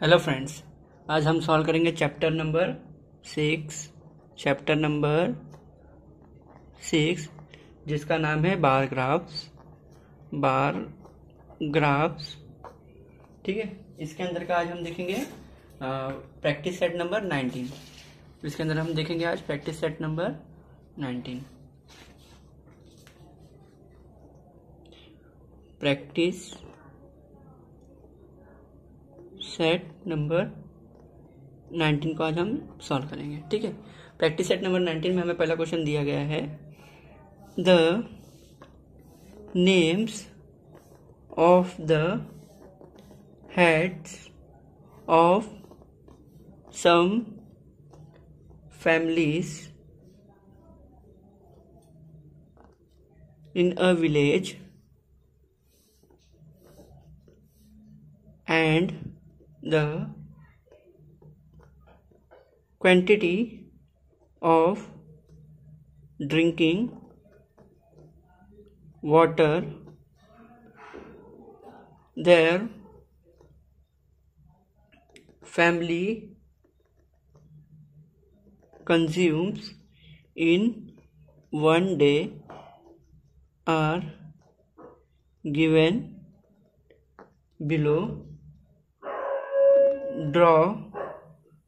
Hello friends आज हम solve करेंगे chapter number six chapter number six जिसका नाम है बार ग्राफ्स बार ग्राफ्स ठीक है इसके अंदर का आज हम देखेंगे प्रैक्टिस सेट नंबर नाइनटीन इसके अंदर हम देखेंगे आज practice set number nineteen practice set number nineteen को आज हम सॉल्व करेंगे ठीक है प्रैक्टिस सेट नंबर नाइनटीन में हमें पहला क्वेश्चन दिया गया है the names of the heads of some families in a village and the quantity of drinking water their family consumes in one day are given below draw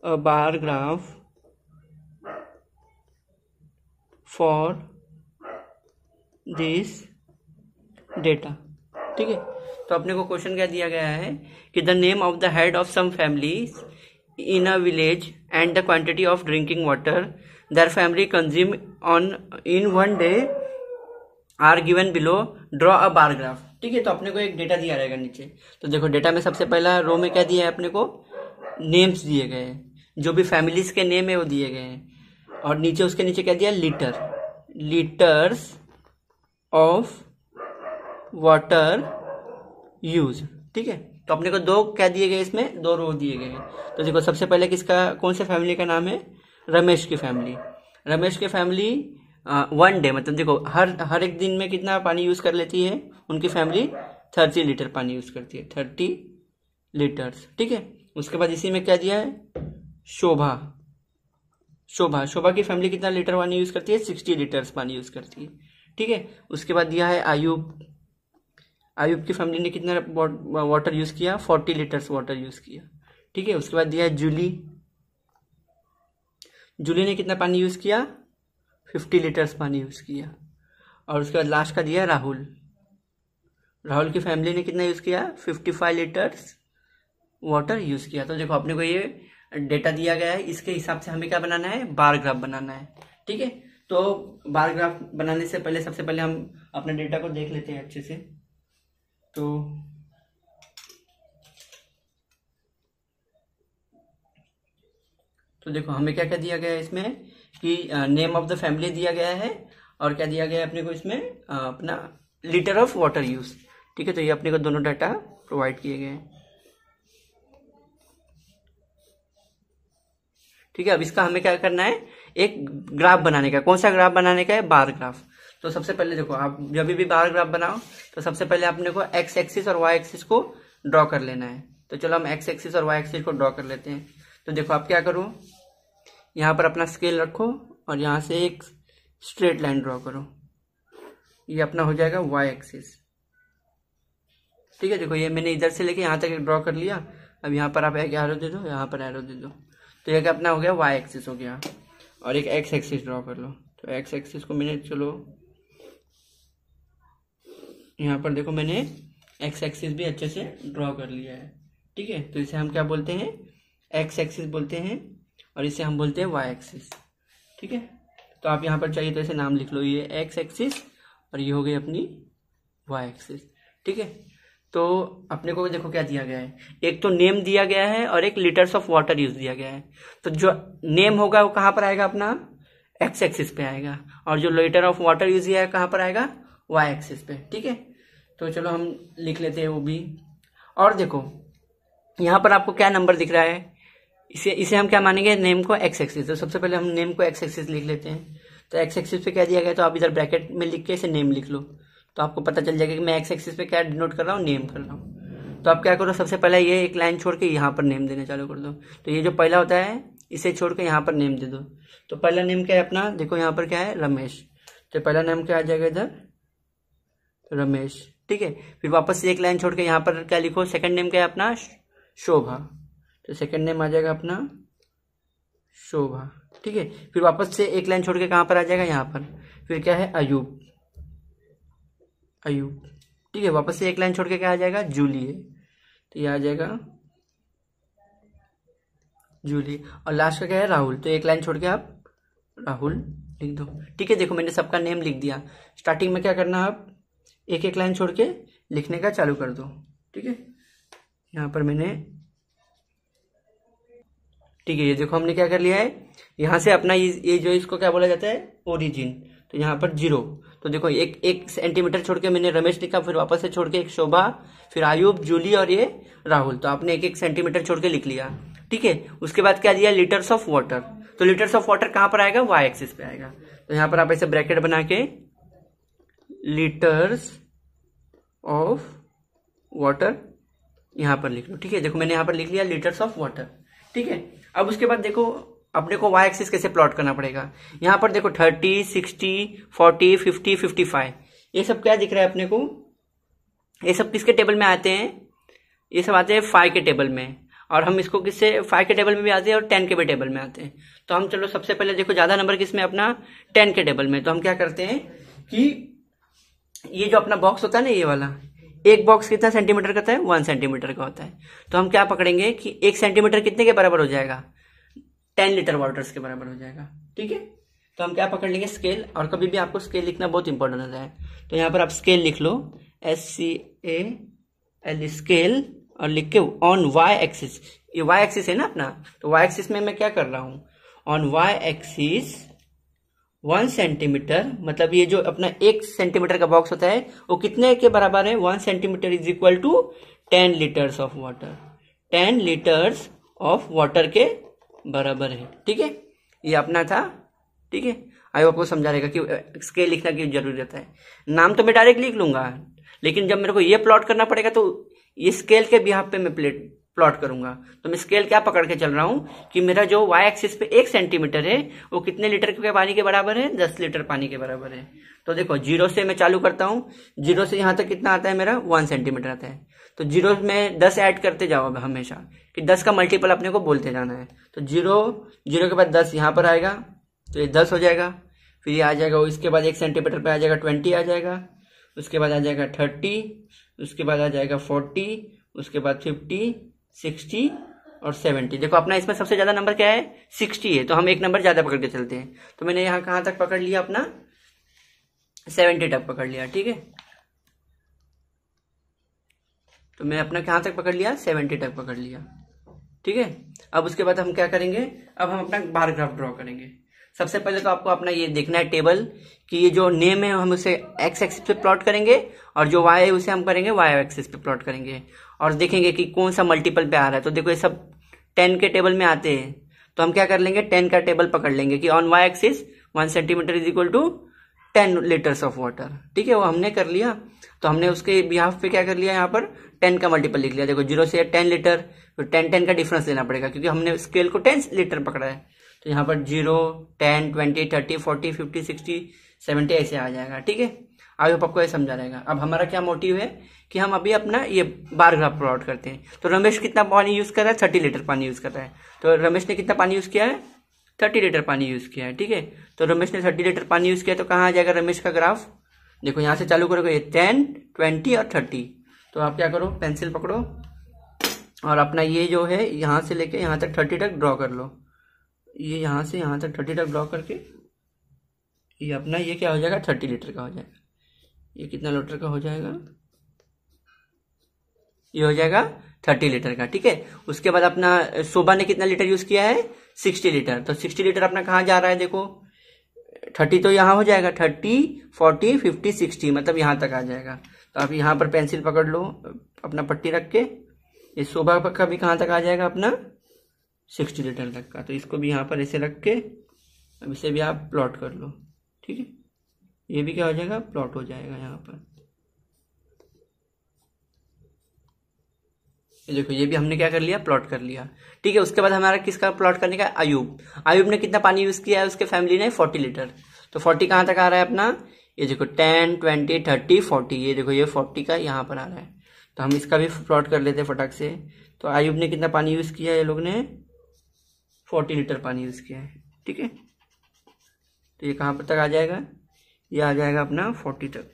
a bar graph for this data ठीक है तो अपने को question क्या दिया गया है कि the name of the head of some families in a village and the quantity of drinking water their family consume on in one day are given below draw a bar graph ठीक है तो अपने को एक डेटा दिया रहेगा नीचे तो देखो डेटा में सबसे पहला रो में क्या दिया है अपने को नेम्स दिए गए हैं जो भी फैमिलीज के नेम है वो दिए गए हैं और नीचे उसके नीचे क्या दिया litre litres of water use ठीक है तो अपने को दो क्या दिए गए इसमें दो रो दिए गए हैं तो देखो सबसे पहले किसका कौन से फैमिली का नाम है रमेश की फैमिली रमेश की फैमिली वन डे मतलब देखो हर हर एक दिन में कितना पानी यूज़ कर लेती है उनकी फैमिली थर्टी लीटर पानी यूज़ करती है थर्टी लीटर्स ठीक है उसके बाद इसी में क्या दिया है शोभा शोभा शोभा की फैमिली कितना लीटर पानी यूज करती है सिक्सटी लीटर्स पानी यूज करती है ठीक है उसके बाद दिया है आयुब आयुब की फैमिली ने कितना वाटर यूज किया फोर्टी लीटर्स वाटर यूज किया ठीक है उसके बाद दिया है जूली जूली ने कितना पानी यूज किया फिफ्टी लीटर्स पानी यूज किया और उसके बाद लास्ट का दिया राहुल राहुल की फैमिली ने कितना यूज किया fifty five litres water use किया तो देखो अपने को ये डेटा दिया गया है इसके हिसाब से हमें क्या बनाना है बार ग्राफ बनाना है ठीक है तो बार ग्राफ बनाने से पहले सबसे पहले हम अपने डेटा को देख लेते हैं अच्छे से तो तो देखो हमें क्या क्या दिया गया है इसमें कि नेम ऑफ द फैमिली दिया गया है और क्या दिया गया है अपने को इसमें अपना लीटर ऑफ वाटर यूज़ ठीक है तो ये अपने को दोनों डाटा प्रोवाइड किए गए हैं ठीक है अब इसका हमें क्या करना है एक ग्राफ बनाने का कौन सा ग्राफ बनाने का है बार ग्राफ तो सबसे पहले देखो आप जब भी बार ग्राफ बनाओ तो सबसे पहले आपने को एक्स एक्सिस और वाई एक्सिस को ड्रॉ कर लेना है तो चलो हम एक्स एक्सिस और वाई एक्सिस को ड्रॉ कर लेते हैं तो देखो आप क्या करो यहाँ पर अपना स्केल रखो और यहाँ से एक स्ट्रेट लाइन ड्रॉ करो ये अपना हो जाएगा वाई एक्सिस ठीक है देखो ये मैंने इधर से लेके यहाँ तक ड्रॉ कर लिया अब यहाँ पर आप एक एरो दे दो यहाँ पर एरो दे दो तो ये अपना हो गया वाई एक्सिस हो गया और एक एक्स एक्सिस ड्रॉ कर लो तो एक्स एक्सिस को मैंने चलो यहाँ पर देखो मैंने एक्स एक्सिस भी अच्छे से ड्रॉ कर लिया है ठीक है तो इसे हम क्या बोलते हैं एक्स एक्सिस बोलते हैं और इसे हम बोलते हैं वाई एक्सिस ठीक है तो आप यहाँ पर चाहिए तो इसे नाम लिख लो ये एक्स एक्सिस और ये हो गई अपनी वाई एक्सिस ठीक है तो अपने को देखो क्या दिया गया है एक तो नेम दिया गया है और एक लीटर्स ऑफ वाटर यूज दिया गया है तो जो नेम होगा वो कहाँ पर आएगा अपना एक्स एक्सिस पे आएगा और जो लीटर ऑफ वाटर यूज किया है कहाँ पर आएगा वाई एक्सिस पे ठीक है तो चलो हम लिख लेते हैं वो भी और देखो यहाँ पर आपको क्या नंबर दिख रहा है इसे इसे हम क्या मानेंगे नेम को एक्स एक्सिस तो सबसे पहले हम नेम को एक्स एक्सिस लिख लेते हैं तो एक्स एक्सिस पे क्या दिया गया तो आप इधर ब्रैकेट में लिख के इसे नेम लिख लो तो आपको पता चल जाएगा कि मैं एक्स एक्सिस पे क्या डिनोट कर रहा हूँ नेम कर रहा हूँ तो आप क्या करो सबसे पहले ये एक लाइन छोड़ के यहाँ पर नेम देना चालू कर दो तो ये जो पहला होता है इसे छोड़ के यहाँ पर नेम दे दो तो पहला नेम क्या है अपना देखो यहाँ पर क्या है रमेश तो पहला नेम क्या आ जाएगा इधर रमेश ठीक है फिर वापस एक लाइन छोड़ के यहाँ पर क्या लिखो सेकंड नेम क्या है अपना शोभा तो सेकंड नेम आ जाएगा अपना शोभा ठीक है फिर वापस से एक लाइन छोड़ के कहाँ पर आ जाएगा यहाँ पर फिर क्या है अयूब आयु ठीक है वापस से एक लाइन छोड़ के क्या आ जाएगा जूलिए तो ये आ जाएगा जूली और लास्ट का क्या है राहुल तो एक लाइन छोड़ के आप राहुल लिख दो ठीक है देखो मैंने सबका नेम लिख दिया स्टार्टिंग में क्या करना आप एक एक लाइन छोड़ के लिखने का चालू कर दो ठीक है यहाँ पर मैंने ठीक है ये देखो हमने क्या कर लिया है यहाँ से अपना ये जो इसको क्या बोला जाता है ओरिजिन तो यहाँ पर जीरो तो देखो एक एक सेंटीमीटर छोड़ के मैंने रमेश लिखा फिर वापस से छोड़ के एक शोभा फिर आयुब जूली और ये राहुल तो आपने एक एक सेंटीमीटर छोड़ के लिख लिया ठीक है उसके बाद क्या दिया लीटर्स ऑफ वाटर तो लीटर्स ऑफ वाटर कहां पर आएगा वाई एक्सिस पे आएगा तो यहां पर आप ऐसे ब्रैकेट बना के लीटर्स ऑफ वाटर यहां पर लिख लो ठीक है देखो मैंने यहां पर लिख लिया लीटर्स ऑफ वाटर ठीक है अब उसके बाद देखो अपने को वाई एक्सिस कैसे प्लॉट करना पड़ेगा यहां पर देखो thirty sixty forty fifty fifty five ये सब क्या दिख रहा है अपने को ये सब किसके टेबल में आते हैं ये सब आते हैं फाइव के टेबल में और हम इसको किससे फाइव के टेबल में भी आते हैं और टेन के भी टेबल में आते हैं तो हम चलो सबसे पहले देखो ज़्यादा नंबर किस में अपना टेन के टेबल में तो हम क्या करते हैं कि ये जो अपना बॉक्स होता है ना ये वाला एक बॉक्स कितना सेंटीमीटर का होता है वन सेंटीमीटर का होता है तो हम क्या पकड़ेंगे कि एक सेंटीमीटर कितने के बराबर हो जाएगा टेन लीटर वाटर के बराबर हो जाएगा ठीक है तो हम क्या पकड़ लेंगे स्केल और कभी भी आपको स्केल लिखना बहुत इंपॉर्टेंट होता है तो यहाँ पर आप स्केल लिख लो S C A L scale और लिख के ऑन वाई एक्सिस ये वाई एक्सिस है ना अपना तो वाई एक्सिस में मैं क्या कर रहा हूँ on Y axis one centimetre मतलब ये जो अपना एक सेंटीमीटर का बॉक्स होता है वो कितने के बराबर है one centimetre is equal to ten litres of water ten litres of water के बराबर है ठीक है ये अपना था ठीक है आई आपको समझा रहेगा कि स्केल लिखना क्यों जरूरी रहता है नाम तो मैं डायरेक्ट लिख लूंगा लेकिन जब मेरे को ये प्लॉट करना पड़ेगा तो ये स्केल के बिहाफ पे मैं प्लेट प्लॉट करूंगा तो मैं स्केल क्या पकड़ के चल रहा हूं कि मेरा जो वाई एक्सिस पे एक सेंटीमीटर है वो कितने लीटर के पानी के बराबर है दस लीटर पानी के बराबर है तो देखो जीरो से मैं चालू करता हूँ जीरो से यहाँ तक कितना आता है मेरा वन सेंटीमीटर आता है तो जीरो में दस ऐड करते जाओ हमेशा कि दस का मल्टीपल अपने को बोलते जाना है तो जीरो जीरो के बाद दस यहाँ पर आएगा तो ये दस हो जाएगा फिर ये आ जाएगा इसके बाद एक सेंटीमीटर पर आ जाएगा ट्वेंटी आ जाएगा उसके बाद आ जाएगा थर्टी उसके बाद आ जाएगा फोर्टी उसके बाद फिफ्टी सिक्सटी और सेवेंटी देखो अपना इसमें सबसे ज़्यादा नंबर क्या है सिक्सटी है तो हम एक नंबर ज़्यादा पकड़ के चलते हैं तो मैंने यहाँ कहाँ तक पकड़ लिया अपना सेवेंटी तक पकड़ लिया ठीक है तो मैं अपना कहाँ तक पकड़ लिया सेवेंटी तक पकड़ लिया ठीक है अब उसके बाद हम क्या करेंगे अब हम अपना बार ग्राफ ड्रॉ करेंगे सबसे पहले तो आपको अपना ये देखना है टेबल कि ये जो नेम है हम उसे एक्स एक्सिस पे प्लॉट करेंगे और जो वाई है उसे हम करेंगे वाई एक्सिस पे प्लॉट करेंगे और देखेंगे कि कौन सा मल्टीपल पे आ रहा है तो देखो ये सब टेन के टेबल में आते हैं तो हम क्या कर लेंगे टेन का टेबल पकड़ लेंगे कि on Y axis one centimetre is equal to ten litres of water ठीक है वो हमने कर लिया तो हमने उसके बिहाफ पे क्या कर लिया यहाँ पर टेन का मल्टीपल लिख लिया देखो जीरो से टेन लीटर तो टेन टेन का डिफरेंस लेना पड़ेगा क्योंकि हमने स्केल को टेन लीटर पकड़ा है तो यहाँ पर zero ten twenty thirty forty fifty sixty seventy ऐसे आ जाएगा ठीक है आई होप आपको ये समझा रहेगा अब हमारा क्या मोटिव है कि हम अभी अपना ये बार ग्राफ प्लॉट करते हैं तो रमेश कितना पानी यूज़ कर रहा है थर्टी लीटर पानी यूज़ कर रहा है तो रमेश ने कितना पानी यूज़ किया है थर्टी लीटर पानी यूज़ किया है ठीक है तो रमेश ने थर्टी लीटर पानी यूज़ किया तो कहाँ आ जाएगा रमेश का ग्राफ देखो यहाँ से चालू करोगे ये टेन ट्वेंटी और थर्टी तो आप क्या करो पेंसिल पकड़ो और अपना ये जो है यहाँ से लेके यहाँ तक थर्टी तक ड्रॉ कर लो ये यहाँ से यहाँ तक थर्टी तक ड्रॉ करके ये अपना ये क्या हो जाएगा थर्टी लीटर का हो जाएगा ये कितना लीटर का हो जाएगा ये हो जाएगा थर्टी लीटर का ठीक है उसके बाद अपना सुबह ने कितना लीटर यूज किया है सिक्सटी लीटर तो सिक्सटी लीटर अपना कहाँ जा रहा है देखो थर्टी तो यहाँ हो जाएगा थर्टी फोर्टी फिफ्टी सिक्सटी मतलब यहाँ तक आ जाएगा अब यहाँ पर पेंसिल पकड़ लो अपना पट्टी रख के ये शोभा का भी कहाँ तक आ जाएगा अपना सिक्सटी लीटर तक का तो इसको भी यहाँ पर ऐसे रख के अब इसे भी आप प्लॉट कर लो ठीक है ये भी क्या हो जाएगा प्लॉट हो जाएगा यहाँ पर देखो ये भी हमने क्या कर लिया प्लॉट कर लिया ठीक है उसके बाद हमारा किसका प्लॉट करने का अयुब अयूब ने कितना पानी यूज़ किया है उसके फैमिली ने फोर्टी लीटर तो फोर्टी कहाँ तक आ रहा है अपना ये देखो टेन ट्वेंटी थर्टी फोर्टी ये देखो ये फोर्टी का यहाँ पर आ रहा है तो हम इसका भी प्लॉट कर लेते हैं फटाक से तो आयुब ने कितना पानी यूज़ किया ये लोग ने फोर्टी लीटर पानी यूज़ किया है ठीक है तो ये कहाँ पर तक आ जाएगा ये आ जाएगा अपना फोर्टी तक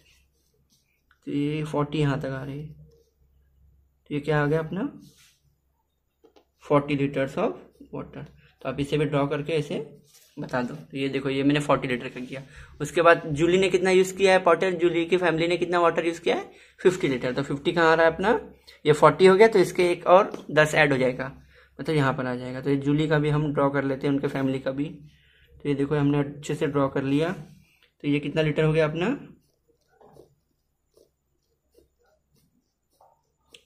तो ये फोर्टी यहाँ तक आ रही है तो ये क्या आ गया अपना फोर्टी लीटर्स ऑफ वाटर तो आप इसे भी ड्रॉ करके इसे बता दो ये देखो ये मैंने फोर्टी लीटर का किया उसके बाद जूली ने कितना यूज़ किया है पॉटर जूली की फैमिली ने कितना वाटर यूज़ किया है फिफ्टी लीटर तो फिफ्टी कहाँ आ रहा है अपना ये फोर्टी हो गया तो इसके एक और दस ऐड हो जाएगा मतलब यहाँ पर आ जाएगा तो ये जूली का भी हम ड्रॉ कर लेते हैं उनके फैमिली का भी तो ये देखो हमने अच्छे से ड्रॉ कर लिया तो ये कितना लीटर हो गया अपना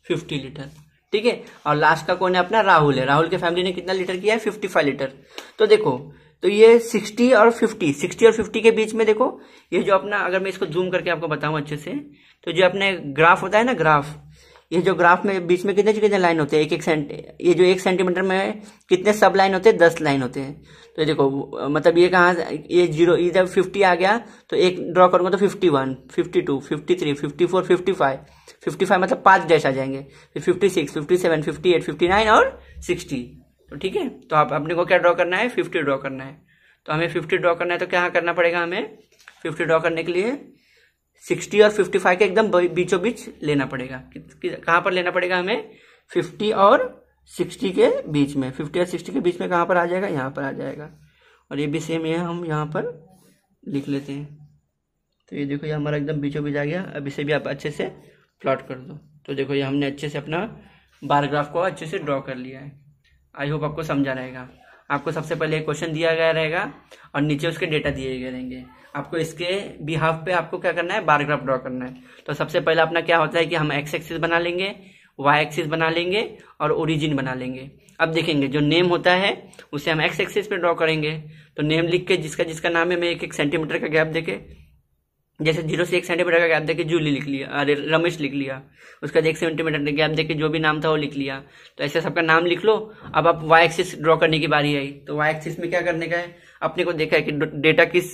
फिफ्टी लीटर ठीक है और लास्ट का कौन है अपना राहुल है राहुल के फैमिली ने कितना लीटर किया है फिफ्टी फाइव लीटर तो देखो तो ये सिक्सटी और फिफ्टी सिक्सटी और फिफ्टी के बीच में देखो ये जो अपना अगर मैं इसको जूम करके आपको बताऊं अच्छे से तो जो अपने ग्राफ होता है ना ग्राफ ये जो ग्राफ में बीच में कितने कितने लाइन होते हैं एक एक सेंट ये जो एक सेंटीमीटर में कितने सब लाइन होते हैं दस लाइन होते हैं तो देखो मतलब ये कहाँ ये जीरो इधर फिफ्टी आ गया तो एक ड्रॉ करूंगा तो fifty one fifty two fifty three fifty four fifty five fifty five मतलब पांच डैश आ जाएंगे फिर fifty six fifty seven fifty eight fifty nine और सिक्सटी तो ठीक है तो आप अपने को क्या ड्रॉ करना है फिफ्टी ड्रॉ करना है तो हमें फिफ्टी ड्रॉ करना है तो क्या करना पड़ेगा हमें फिफ्टी ड्रॉ करने के लिए सिक्सटी और फिफ्टी फाइव के एकदम बीचों बीच लेना पड़ेगा कहाँ पर लेना पड़ेगा हमें फिफ्टी और सिक्सटी के बीच में फिफ्टी और सिक्सटी के बीच में कहाँ पर आ जाएगा यहाँ पर आ जाएगा और ये भी सेम है हम यहाँ पर लिख लेते हैं तो ये देखो ये हमारा एकदम बीचों बीच आ गया अब इसे भी आप अच्छे से प्लॉट कर दो तो देखो ये हमने अच्छे से अपना बारग्राफ को अच्छे से ड्रॉ कर लिया है आई होप आपको समझा रहेगा आपको सबसे पहले क्वेश्चन दिया गया रहेगा और नीचे उसके डेटा दिए गए रहेंगे आपको इसके बिहाफ पे आपको क्या करना है बारग्राफ ड्रॉ करना है तो सबसे पहले अपना क्या होता है कि हम एक्स एक्सिस बना लेंगे वाई एक्सिस बना लेंगे और ओरिजिन बना लेंगे अब देखेंगे जो नेम होता है उसे हम एक्स एक्सिस पे ड्रॉ करेंगे तो नेम लिख के जिसका जिसका नाम है मैं एक एक सेंटीमीटर का गैप देखे जैसे जीरो से एक सेंटीमीटर का गैप देखिए जूली लिख लिया अरे रमेश लिख लिया उसका एक सेंटीमीटर का गैप देखिए जो भी नाम था वो लिख लिया तो ऐसे सबका नाम लिख लो अब आप वाई एक्सिस ड्रॉ करने की बारी आई तो वाई एक्सिस में क्या करने का है अपने को देखा है कि डेटा किस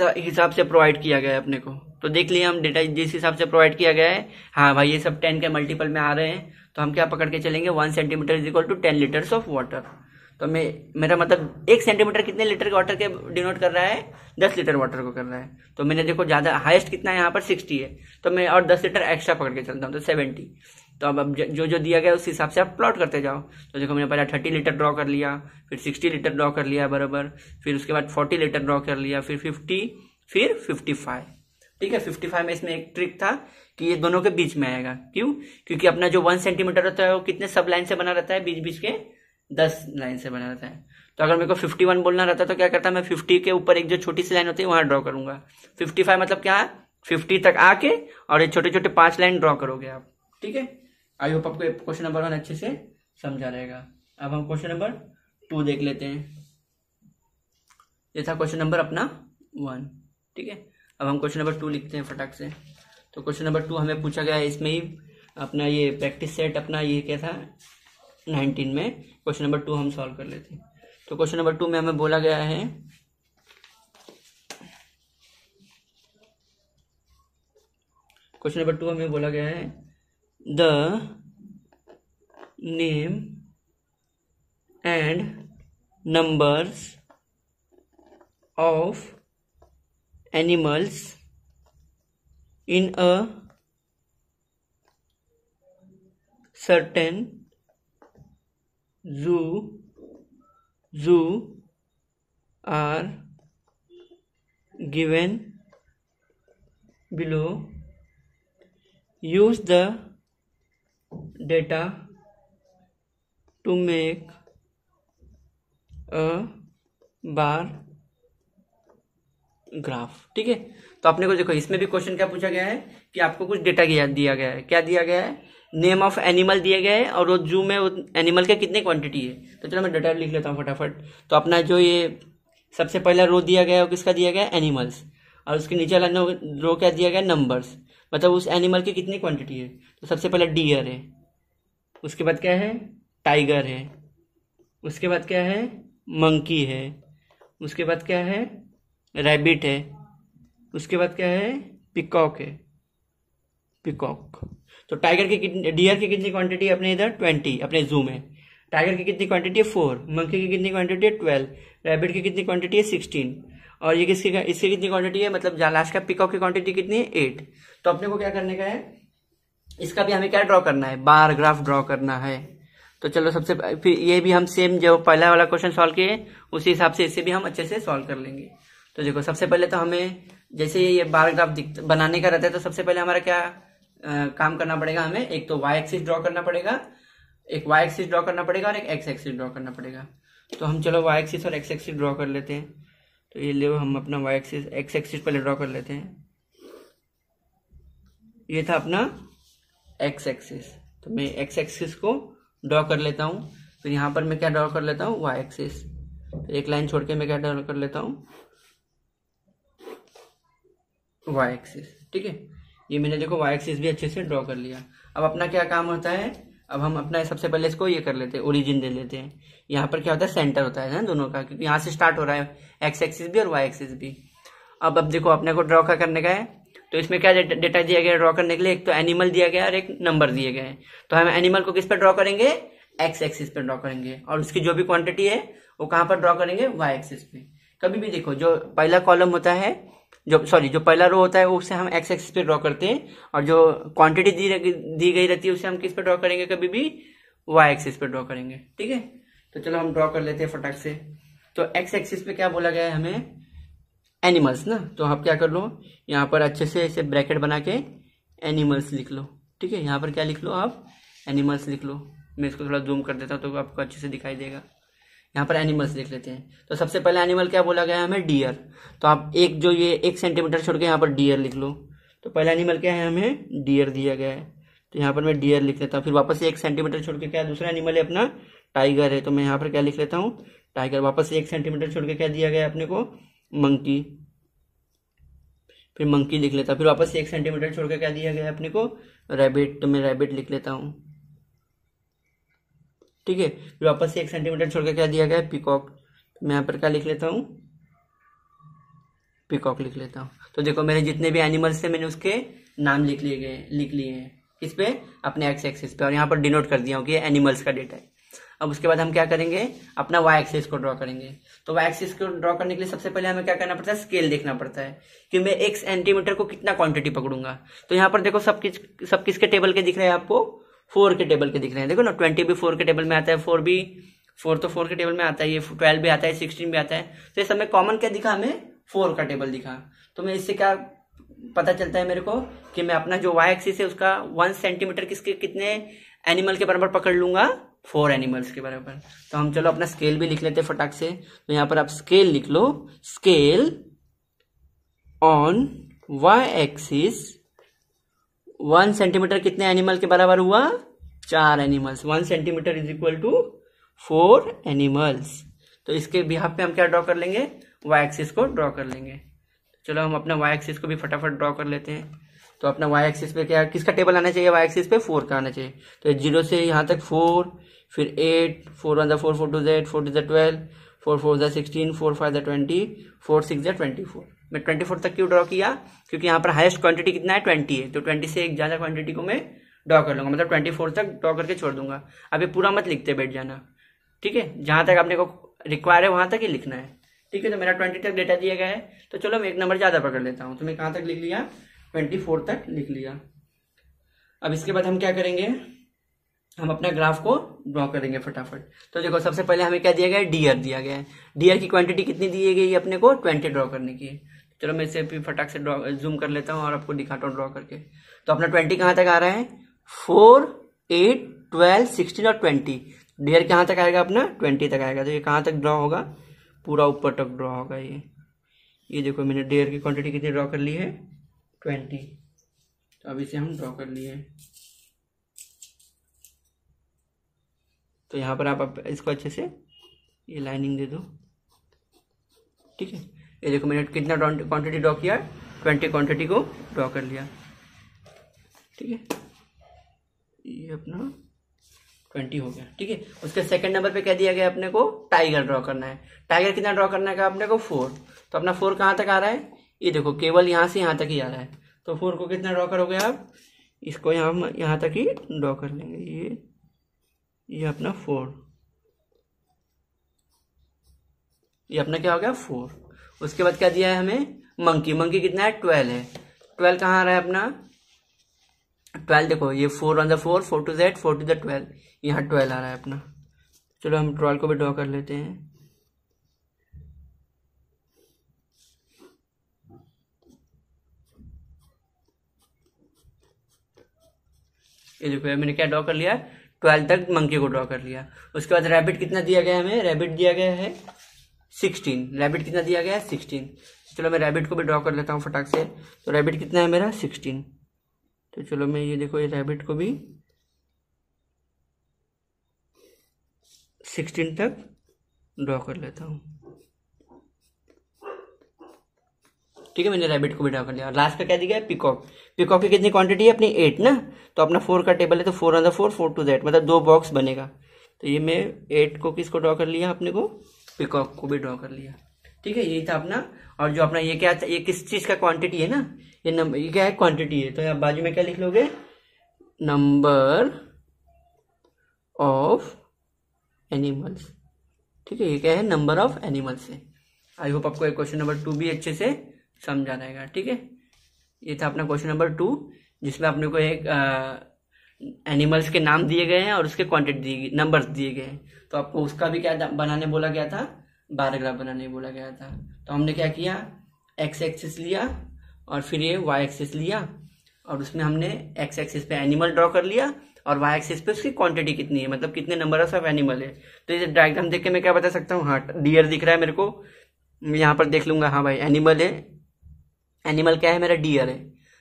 हिसाब से प्रोवाइड किया गया है अपने को तो देख लिया हम डेटा जिस हिसाब से प्रोवाइड किया गया है हाँ भाई ये सब टेन के मल्टीपल में आ रहे हैं तो हम क्या पकड़ के चलेंगे one centimetre is equal to ten litres of water तो मैं मेरा मतलब एक सेंटीमीटर कितने लीटर के वाटर के डिनोट कर रहा है दस लीटर वाटर को कर रहा है तो मैंने देखो ज़्यादा हाइस्ट कितना है यहाँ पर सिक्सटी है तो मैं और दस लीटर एक्स्ट्रा पकड़ के चलता हूँ तो सेवेंटी तो अब अब जो जो दिया गया उस हिसाब से आप प्लॉट करते जाओ तो देखो मैंने पहले थर्टी लीटर ड्रॉ कर लिया फिर सिक्सटी लीटर ड्रॉ कर लिया बराबर फिर उसके बाद फोर्टी लीटर ड्रॉ कर लिया फिर फिफ्टी फिर फिफ्टी फाइव ठीक है फिफ्टी फाइव में इसमें एक ट्रिक था कि ये दोनों के बीच में आएगा क्यों क्योंकि अपना जो वन सेंटीमीटर होता है वो कितने सब लाइन से बना रहता है बीच बीच के दस लाइन से बना रहता है तो अगर मेरे को फिफ्टी वन बोलना रहता तो क्या करता मैं फिफ्टी के ऊपर एक जो छोटी सी लाइन होती है वहां ड्रॉ करूंगा फिफ्टी फाइव मतलब क्या है फिफ्टी तक आके और ये छोटे छोटे पांच लाइन ड्रॉ करोगे आप ठीक है आई होप आपको क्वेश्चन नंबर वन अच्छे से समझा रहेगा अब हम क्वेश्चन नंबर टू देख लेते हैं ये था क्वेश्चन नंबर अपना वन ठीक है अब हम क्वेश्चन नंबर टू लिखते हैं फटाक से तो क्वेश्चन नंबर टू हमें पूछा गया है इसमें ही अपना ये प्रैक्टिस सेट अपना ये क्या था नाइनटीन में क्वेश्चन नंबर टू हम सॉल्व कर लेते हैं तो क्वेश्चन नंबर टू में हमें बोला गया है क्वेश्चन नंबर टू हमें बोला गया है the name and numbers of animals in a certain zoo zoo are given below use the data to make a bar graph ठीक है तो आपने को देखो इसमें भी क्वेश्चन क्या पूछा गया है कि आपको कुछ डेटा दिया गया है क्या दिया गया है नेम ऑफ एनिमल दिए गए हैं और वो जू में एनिमल के कितने क्वांटिटी है तो चलो मैं डिटेल लिख लेता हूँ फटाफट तो अपना जो ये सबसे पहला रो दिया गया है किसका दिया गया एनिमल्स और उसके नीचे वाला रो क्या दिया गया नंबर्स मतलब उस एनिमल की कितनी क्वांटिटी है तो सबसे पहला डियर है उसके बाद क्या है टाइगर है उसके बाद क्या है मंकी है उसके बाद क्या है रैबिट है उसके बाद क्या है पिकॉक है पिकॉक तो टाइगर की कितनी डियर की कितनी क्वांटिटी है अपने इधर ट्वेंटी अपने जू में टाइगर की कितनी क्वांटिटी है फोर मंकी की कितनी क्वांटिटी है ट्वेल्व रैबिट की कितनी क्वांटिटी है सिक्सटीन और ये किसकी इसकी कितनी क्वांटिटी है मतलब लास्ट का पिकॉक की क्वांटिटी कितनी है एट तो अपने को क्या करने का है इसका भी हमें क्या ड्रॉ करना है बार ग्राफ ड्रॉ करना है तो चलो सबसे फिर ये भी हम सेम जो पहला वाला क्वेश्चन सॉल्व किए उसी हिसाब से इसे भी हम अच्छे से सॉल्व कर लेंगे तो देखो सबसे पहले तो हमें जैसे ये बार ग्राफ बनाने का रहता है तो सबसे पहले हमारा क्या काम करना पड़ेगा हमें एक तो वाई एक्सिस ड्रॉ करना पड़ेगा एक वाई एक्सिस ड्रॉ करना पड़ेगा और एक एक्स एक्सिस ड्रॉ करना पड़ेगा तो हम चलो वाई एक्सिस और एक्स एक्सिस ड्रॉ कर लेते हैं तो ये ले हम अपना वाई एक्सिस एक्स एक्सिस पहले ड्रॉ कर लेते हैं ये था अपना एक्स एक्सिस तो मैं एक्स एक्सिस को ड्रॉ कर लेता हूँ फिर यहाँ पर मैं क्या ड्रॉ कर लेता हूँ वाई एक्सिस तो एक लाइन छोड़ के मैं क्या ड्रॉ कर लेता हूँ वाई एक्सिस ठीक है ये मैंने देखो वाई एक्सिस भी अच्छे से ड्रॉ कर लिया अब अपना क्या काम होता है अब हम अपना सबसे पहले इसको ये कर लेते हैं ओरिजिन दे लेते हैं यहाँ पर क्या होता है सेंटर होता है ना दोनों का क्योंकि यहाँ से स्टार्ट हो रहा है एक्स एक्सिस भी और वाई एक्सिस भी अब अब देखो अपने को ड्रॉ का करने का है तो इसमें क्या डेटा दिया गया ड्रॉ करने के लिए एक तो एनिमल दिया गया और एक नंबर दिए गए तो हम एनिमल को किस पर ड्रॉ करेंगे एक्स एक्सिस पर ड्रॉ करेंगे और उसकी जो भी क्वांटिटी है वो कहाँ पर ड्रॉ करेंगे वाई एक्सिस पे कभी भी देखो जो पहला कॉलम होता है जो सॉरी जो पहला रो होता है वो उसे हम एक्स एक्सिस पे ड्रॉ करते हैं और जो क्वांटिटी दी दी गई रहती है उसे हम किस पे ड्रॉ करेंगे कभी भी वाई एक्सिस पे ड्रॉ करेंगे ठीक है तो चलो हम ड्रॉ कर लेते हैं फटाक से तो एक्स एक्सिस पे क्या बोला गया है हमें एनिमल्स ना तो आप क्या कर लो यहाँ पर अच्छे से इसे ब्रैकेट बना के एनिमल्स लिख लो ठीक है यहाँ पर क्या लिख लो आप एनिमल्स लिख लो मैं इसको थोड़ा जूम कर देता हूँ तो आपको अच्छे से दिखाई देगा यहाँ पर एनिमल्स देख लेते हैं तो सबसे पहले एनिमल क्या बोला गया हमें डियर तो आप एक जो ये एक सेंटीमीटर छोड़ के यहाँ पर डियर लिख लो तो पहला एनिमल क्या है हमें डियर दिया गया है तो यहाँ पर मैं डियर लिख लेता हूँ फिर वापस एक सेंटीमीटर छोड़ के क्या दूसरा एनिमल है अपना टाइगर है तो मैं यहाँ पर क्या लिख लेता हूँ टाइगर वापस एक सेंटीमीटर छोड़ के क्या दिया गया अपने को मंकी फिर मंकी लिख लेता फिर वापस एक सेंटीमीटर छोड़ के क्या दिया गया अपने को रैबिट तो मैं रैबिट लिख लेता हूँ ठीक है फिर वापस से एक सेंटीमीटर छोड़कर क्या दिया गया पिकॉक तो मैं यहाँ पर क्या लिख लेता हूँ पिकॉक लिख लेता हूँ तो देखो मेरे जितने भी एनिमल्स थे मैंने उसके नाम लिख लिए गए लिख लिए हैं इस पर अपने एक्स एक्सिस पे और यहाँ पर डिनोट कर दिया हूँ कि एनिमल्स का डेटा है अब उसके बाद हम क्या करेंगे अपना वाई एक्सिस को ड्रॉ करेंगे तो वाई एक्सिस को ड्रॉ करने के लिए सबसे पहले हमें क्या करना पड़ता है स्केल देखना पड़ता है कि मैं एक सेंटीमीटर को कितना क्वांटिटी पकड़ूंगा तो यहाँ पर देखो सब किस सब किसके टेबल के दिख रहे हैं आपको फोर के टेबल के दिख रहे हैं देखो ना ट्वेंटी भी फोर के टेबल में आता है फोर भी फोर तो फोर के टेबल में आता है ये ट्वेल्व भी आता है सिक्सटीन भी आता है तो ये सब में कॉमन क्या दिखा हमें फोर का टेबल दिखा तो मैं इससे क्या पता चलता है मेरे को कि मैं अपना जो वाई एक्सिस है उसका वन सेंटीमीटर किसके कितने एनिमल के बराबर पकड़ लूंगा फोर एनिमल्स के बराबर तो हम चलो अपना स्केल भी लिख लेते हैं फटाक से तो यहां पर आप स्केल लिख लो scale on Y axis one centimetre कितने एनिमल के बराबर हुआ चार animals one centimetre is equal to four animals तो इसके बिहाफ पे हम क्या ड्रॉ कर लेंगे वाई एक्सिस को ड्रॉ कर लेंगे चलो हम अपना वाई एक्सिस को भी फटाफट ड्रॉ कर लेते हैं तो अपना वाई एक्सिस पे क्या किसका टेबल आना चाहिए वाई एक्सिस पे फोर का आना चाहिए तो जीरो से यहाँ तक फोर फिर एट फोर वन जै फोर फोर टू जेड फोर टू जेड ट्वेल्व फोर फोर ज़ा सिक्सटीन फोर फाइव ज़ा ट्वेंटी फोर सिक्स ज़ा ट्वेंटी फोर मैं ट्वेंटी फोर तक क्यों ड्रॉ किया क्योंकि यहाँ पर हाइस्ट क्वांटिटी कितना है ट्वेंटी है तो ट्वेंटी से एक ज़्यादा क्वांटिटी को मैं ड्रॉ कर लूंगा मतलब ट्वेंटी फोर तक ड्रॉ करके छोड़ दूंगा अब ये पूरा मत लिखते बैठ जाना ठीक है जहां तक आपने को रिक्वायर है वहां तक ही लिखना है ठीक है तो मेरा ट्वेंटी तक डेटा दिया गया है तो चलो मैं एक नंबर ज़्यादा पकड़ लेता हूँ तो मैं कहाँ तक लिख लिया ट्वेंटी फोर तक लिख लिया अब इसके बाद हम क्या करेंगे हम अपना ग्राफ को ड्रॉ करेंगे फटाफट तो देखो सबसे पहले हमें क्या दिया गया है डीयर दिया गया है डीयर की क्वांटिटी कितनी दी गई है अपने को ट्वेंटी ड्रॉ करने की चलो मैं इसे भी फटाक से ड्रॉ जूम कर लेता हूँ और आपको दिखाता हूँ ड्रॉ करके तो अपना ट्वेंटी कहाँ तक आ रहा है फोर एट ट्वेल्व सिक्सटीन और ट्वेंटी डेयर कहाँ तक आएगा अपना ट्वेंटी तक आएगा तो ये कहाँ तक ड्रॉ होगा पूरा ऊपर तक ड्रॉ होगा ये ये देखो मैंने डेयर की क्वांटिटी कितनी ड्रॉ कर ली है ट्वेंटी तो अब इसे हम ड्रॉ कर लिए तो यहाँ पर आप इसको अच्छे से ये लाइनिंग दे दो ठीक है ये देखो मैंने कितना क्वांटिटी ड्रॉ किया ट्वेंटी क्वांटिटी को ड्रॉ कर लिया ठीक है ये अपना ट्वेंटी हो गया ठीक है उसके सेकंड नंबर पे क्या दिया गया अपने को टाइगर ड्रॉ करना है टाइगर कितना ड्रॉ करना है अपने को फोर तो अपना फोर कहाँ तक आ रहा है ये देखो केवल यहाँ से यहाँ तक ही आ रहा है तो फोर को कितना ड्रॉ करोगे आप इसको यहाँ यहाँ तक ही ड्रॉ कर लेंगे ये ये अपना फोर ये अपना क्या हो गया फोर उसके बाद क्या दिया है हमें मंकी मंकी कितना है ट्वेल्व है ट्वेल्व कहाँ रहा है अपना ट्वेल्व देखो ये four on the four four two जेड फोर टू द ट्वेल्व यहाँ ट्वेल्व आ रहा है अपना चलो हम ट्वेल्व को भी ड्रॉ कर लेते हैं ये देखो मैंने क्या ड्रॉ कर लिया ट्वेल्व तक मंकी को ड्रॉ कर लिया उसके बाद रैबिट कितना दिया गया हमें रैबिट दिया गया है सिक्सटीन रैबिट कितना दिया गया है सिक्सटीन चलो मैं रैबिट को भी ड्रॉ कर लेता हूँ फटाक से तो रैबिट कितना है मेरा सिक्सटीन तो चलो मैं ये देखो ये रैबिट को भी सिक्सटीन तक ड्रॉ कर लेता हूँ ठीक है मैंने रैबिट को भी ड्रॉ कर लिया और लास्ट पे क्या दिया है पिकॉक पिकॉक की कितनी क्वांटिटी है अपनी एट ना तो अपना फोर का टेबल है तो four on the four four two that मतलब दो बॉक्स बनेगा तो ये मैं एट को किसको ड्रॉ कर लिया अपने को पिकॉक को भी ड्रॉ कर लिया ठीक है यही था अपना और जो अपना ये क्या था ये किस चीज़ का क्वांटिटी है ना ये नंबर ये क्या है क्वांटिटी है तो आप बाजू में क्या लिख लोगे नंबर ऑफ एनिमल्स ठीक है ये क्या है नंबर ऑफ एनिमल्स है आई होप आपको क्वेश्चन नंबर टू भी अच्छे से समझा रहेगा ठीक है ये था अपना क्वेश्चन नंबर टू जिसमें अपने को एक आ, एनिमल्स के नाम दिए गए हैं और उसके क्वांटिटी दिए नंबर्स दिए गए हैं तो आपको उसका भी क्या बनाने बोला गया था बारग्राफ बनाने बोला गया था तो हमने क्या किया एक्स एक्सिस लिया और फिर ये वाई एक्सिस लिया और उसमें हमने एक्स एक्सिस पे एनिमल ड्रॉ कर लिया और वाई एक्सिस पे उसकी क्वांटिटी कितनी है मतलब कितने नंबर ऑफ एनिमल है तो ये डायग्राम देख के मैं क्या बता सकता हूँ हाँ डियर दिख रहा है मेरे को यहाँ पर देख लूंगा हाँ भाई एनिमल है एनिमल क्या है मेरा डियर है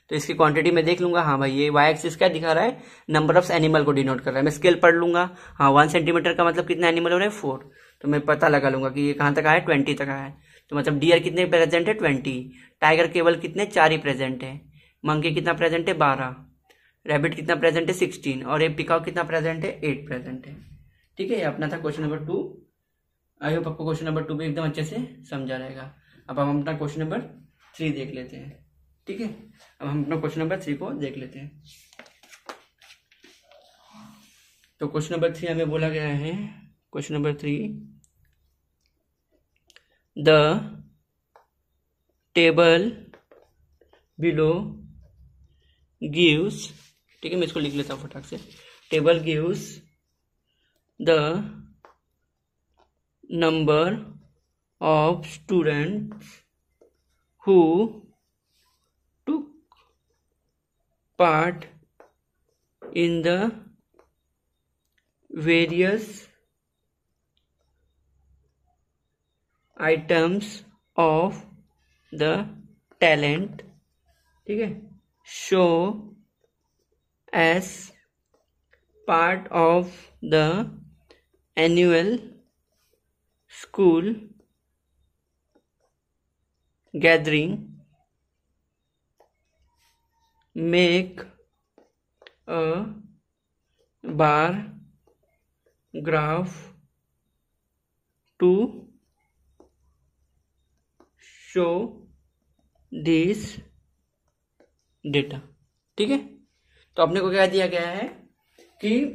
तो इसकी क्वांटिटी मैं देख लूंगा हाँ भाई ये वाई एक्सिस क्या दिखा रहा है नंबर ऑफ एनिमल को डिनोट कर रहा है मैं स्केल पढ़ लूंगा हाँ वन सेंटीमीटर का मतलब कितना एनिमल हो रहे हैं फोर तो मैं पता लगा लूंगा कि ये कहाँ तक आया ट्वेंटी तक आया है तो मतलब डियर कितने प्रेजेंट है ट्वेंटी टाइगर केवल कितने चार ही प्रेजेंट है मंकी कितना प्रेजेंट है बारह रैबिट कितना प्रेजेंट है सिक्सटीन और ये पिकाउ कितना प्रेजेंट है एट प्रेजेंट है ठीक है अपना था question number two I hope आपको क्वेश्चन नंबर टू भी एकदम अच्छे से समझा रहेगा अब हम अपना क्वेश्चन नंबर थ्री देख लेते हैं ठीक है अब हम अपना क्वेश्चन नंबर थ्री को देख लेते हैं तो क्वेश्चन नंबर थ्री हमें बोला गया है question number three the table below gives ठीक है मैं इसको लिख लेता हूँ फटाक से table gives the number of student who part in the various items of the talent show as part of the annual school gathering make a bar graph to show this data ठीक है तो अपने को क्या दिया गया है कि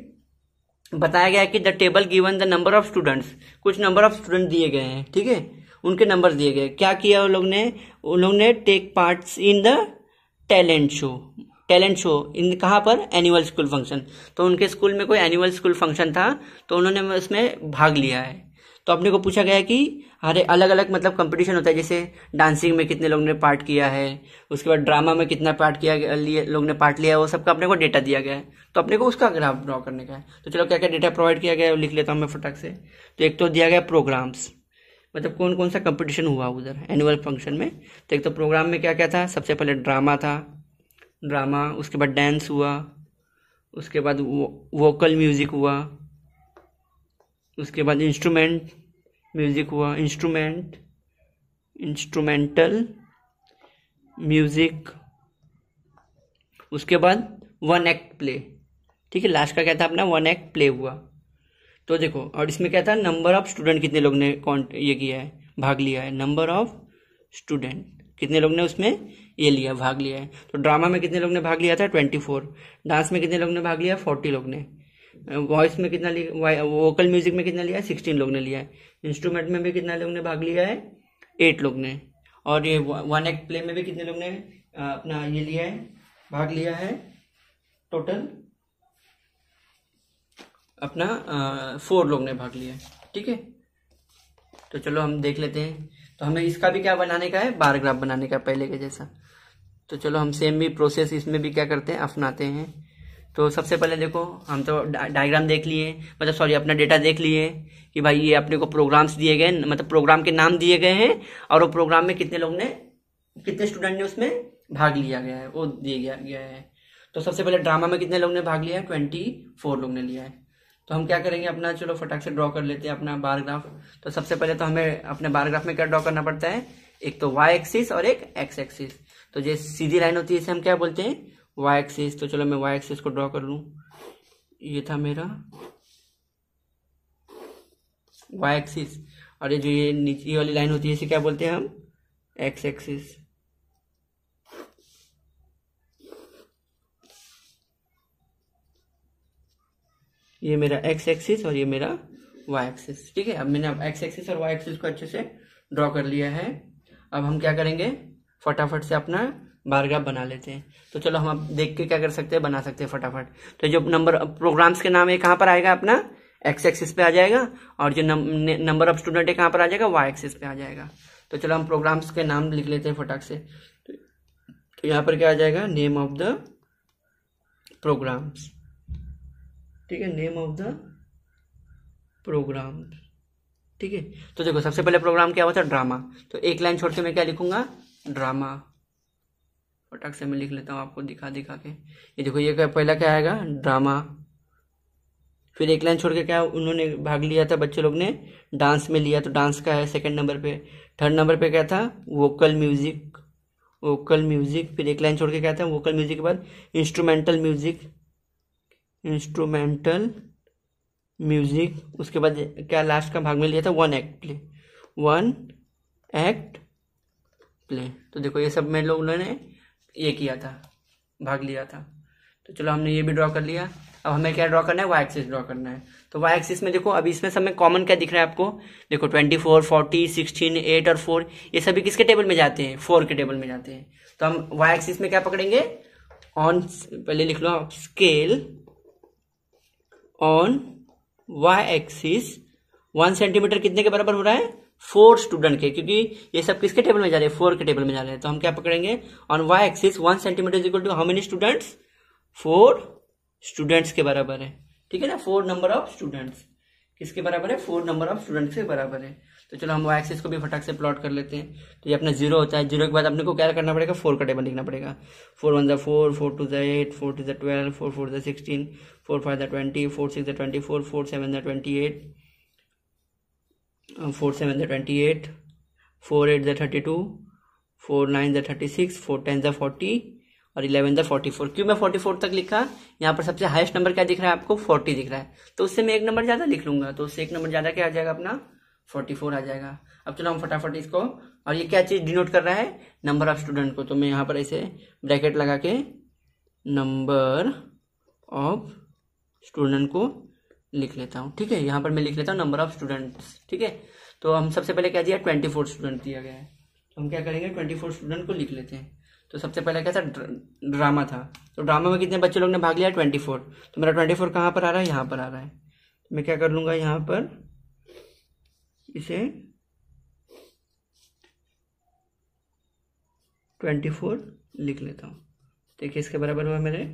बताया गया है कि the table given the number of students कुछ नंबर ऑफ स्टूडेंट दिए गए हैं ठीक है उनके नंबर दिए गए क्या किया उन लोग ने उन लोग ने take parts in the talent show talent show in कहाँ पर एनुअल स्कूल फंक्शन तो उनके स्कूल में कोई एनुअल स्कूल फंक्शन था तो उन्होंने उसमें भाग लिया है तो अपने को पूछा गया कि अरे अलग अलग मतलब कंपटीशन होता है जैसे डांसिंग में कितने लोगों ने पार्ट किया है उसके बाद ड्रामा में कितना पार्ट किया लिए लोगों ने पार्ट लिया है वो सबका अपने को डेटा दिया गया है तो अपने को उसका ग्राफ ड्रॉ करने का है तो चलो क्या क्या डेटा प्रोवाइड किया गया है लिख लेता हूँ मैं फटाक से तो एक तो दिया गया प्रोग्राम्स मतलब कौन कौन सा कंपटीशन हुआ उधर एनुअल फंक्शन में तो एक तो प्रोग्राम में क्या क्या था सबसे पहले ड्रामा था ड्रामा उसके बाद डांस हुआ उसके बाद वो, वोकल म्यूज़िक हुआ उसके बाद इंस्ट्रूमेंट म्यूज़िक हुआ इंस्ट्रूमेंट इंस्ट्रूमेंटल म्यूज़िक उसके बाद वन एक्ट प्ले ठीक है लास्ट का क्या था अपना वन एक्ट प्ले हुआ तो देखो और इसमें क्या था नंबर ऑफ स्टूडेंट कितने लोग ने ये किया है भाग लिया है नंबर ऑफ स्टूडेंट कितने लोग ने उसमें ये लिया भाग लिया है तो ड्रामा में कितने लोग ने भाग लिया था ट्वेंटी फोर डांस में कितने लोग ने भाग लिया फोर्टी लोग ने वॉइस में कितना लिया वोकल म्यूजिक में कितना लिया है सिक्सटीन लोग ने लिया है इंस्ट्रूमेंट में भी कितना लोग ने भाग लिया है एट लोग ने और ये वन एक्ट प्ले में भी कितने लोग ने अपना ये लिया है भाग लिया है टोटल अपना आ, फोर लोग ने भाग लिया ठीक है तो चलो हम देख लेते हैं तो हमें इसका भी क्या बनाने का है बार ग्राफ बनाने का पहले के जैसा तो चलो हम सेम भी प्रोसेस इसमें भी क्या करते हैं अपनाते हैं तो सबसे पहले देखो हम तो डायग्राम देख लिए मतलब सॉरी अपना डेटा देख लिए कि भाई ये अपने को प्रोग्राम्स दिए गए मतलब प्रोग्राम के नाम दिए गए हैं और वो प्रोग्राम में कितने लोग ने कितने स्टूडेंट ने उसमें भाग लिया गया है वो दिया गया गया है तो सबसे पहले ड्रामा में कितने लोग ने भाग लिया है ट्वेंटी फोर लोग ने लिया है तो हम क्या करेंगे अपना चलो फटाक से ड्रॉ कर लेते हैं अपना बार ग्राफ तो सबसे पहले तो हमें अपने बार ग्राफ में क्या ड्रॉ करना पड़ता है एक तो वाई एक्सिस और एक एक्स एक्सिस तो जो सीधी लाइन होती है इसे हम क्या बोलते हैं वाई एक्सिस तो चलो मैं वाई एक्सिस को ड्रॉ कर लूँ ये था मेरा वाई एक्सिस और ये जो ये नीचे वाली लाइन होती है इसे क्या बोलते हैं हम एक्स एक्सिस ये मेरा एक्स एक्सिस और ये मेरा वाई एक्सिस ठीक है अब मैंने अब एक्स एक्सिस और वाई एक्सिस को अच्छे से ड्रॉ कर लिया है अब हम क्या करेंगे फटाफट से अपना बारग्राफ बना लेते हैं तो चलो हम अब देख के क्या कर सकते हैं बना सकते हैं फटाफट तो जो नंबर प्रोग्राम्स के नाम है कहाँ पर आएगा अपना एक्स एक्सिस पे आ जाएगा और जो नंबर ऑफ स्टूडेंट है कहाँ पर आ जाएगा वाई एक्सिस पे आ जाएगा तो चलो हम प्रोग्राम्स के नाम लिख लेते हैं फटाक से तो यहाँ पर क्या आ जाएगा नेम ऑफ द प्रोग्राम्स ठीक है नेम ऑफ द प्रोग्राम ठीक है तो देखो सबसे पहले प्रोग्राम क्या हुआ था ड्रामा तो एक लाइन छोड़ के मैं क्या लिखूंगा ड्रामा फटाक से मैं लिख लेता हूँ आपको दिखा दिखा के ये देखो ये क्या पहला क्या आएगा ड्रामा फिर एक लाइन छोड़ के क्या उन्होंने भाग लिया था बच्चे लोग ने डांस में लिया तो डांस का है सेकंड नंबर पे थर्ड नंबर पे क्या था वोकल म्यूजिक वोकल म्यूजिक फिर एक लाइन छोड़ के क्या था वोकल म्यूजिक के बाद इंस्ट्रूमेंटल म्यूजिक इंस्ट्रूमेंटल म्यूजिक उसके बाद क्या लास्ट का भाग में लिया था one act play one act play तो देखो ये सब में लोग ने ये किया था भाग लिया था तो चलो हमने ये भी ड्रॉ कर लिया अब हमें क्या ड्रॉ करना है वाई एक्सिस ड्रॉ करना है तो वाई एक्सिस में देखो अब इसमें सब में कॉमन क्या दिख रहा है आपको देखो twenty four forty sixteen eight और फोर ये सभी किसके टेबल में जाते हैं फोर के टेबल में जाते हैं तो हम वाई एक्सिस में क्या पकड़ेंगे ऑन पहले लिख लो आप scale on Y axis one centimetre कितने के बराबर हो रहा है फोर स्टूडेंट के क्योंकि ये सब किसके टेबल में जा रहे हैं फोर के टेबल में जा रहे हैं तो हम क्या पकड़ेंगे on Y axis one centimetre is equal to how many students four students के बराबर है ठीक है ना फोर नंबर ऑफ स्टूडेंट्स किसके बराबर है फोर नंबर ऑफ स्टूडेंट्स के बराबर है तो चलो हम वो एक्सिस को भी फटाक से प्लॉट कर लेते हैं तो ये अपना जीरो होता है जीरो के बाद अपने को क्या करना पड़ेगा फोर का टेबल लिखना पड़ेगा फोर वन ज़ा फोर फोर टू ज़ा एट फोर टू ज़ा ट्वेल्व फोर फोर ज़ा सिक्सटीन फोर फाइव ज़ा ट्वेंटी फोर सिक्स ज़ा ट्वेंटी फोर फोर सेवन ज़ा ट्वेंटी एट फोर सेवन ज़ा ट्वेंटी एट फोर एट ज़ा थर्टी टू फोर नाइन ज़ा thirty six four ten ज़ा forty और इलेवन द फोर्टी फोर क्यों मैं फोर्टी फोर तक लिखा यहाँ पर सबसे हाईएस्ट नंबर क्या दिख रहा है आपको फोर्टी दिख रहा है तो उससे मैं एक नंबर ज़्यादा लिख लूंगा तो उससे एक नंबर ज़्यादा क्या आ जाएगा अपना फोर्टी फोर आ जाएगा अब चलो हम फटाफट इसको और ये क्या चीज़ डिनोट कर रहा है नंबर ऑफ स्टूडेंट को तो मैं यहाँ पर ऐसे ब्रैकेट लगा के नंबर ऑफ स्टूडेंट को लिख लेता हूँ ठीक है यहाँ पर मैं लिख लेता हूँ नंबर ऑफ स्टूडेंट्स ठीक है तो हम सबसे पहले क्या दिया ट्वेंटी फोर स्टूडेंट दिया गया है तो हम क्या करेंगे ट्वेंटी फोर स्टूडेंट को लिख लेते हैं तो सबसे पहले क्या था ड्रामा था तो ड्रामा में कितने बच्चे लोग ने भाग लिया ट्वेंटी फोर तो मेरा ट्वेंटी फोर कहाँ पर आ रहा है यहाँ पर आ रहा है तो मैं क्या कर लूँगा यहाँ पर इसे ट्वेंटी फोर लिख लेता हूँ देखिए इसके बराबर हुआ मेरे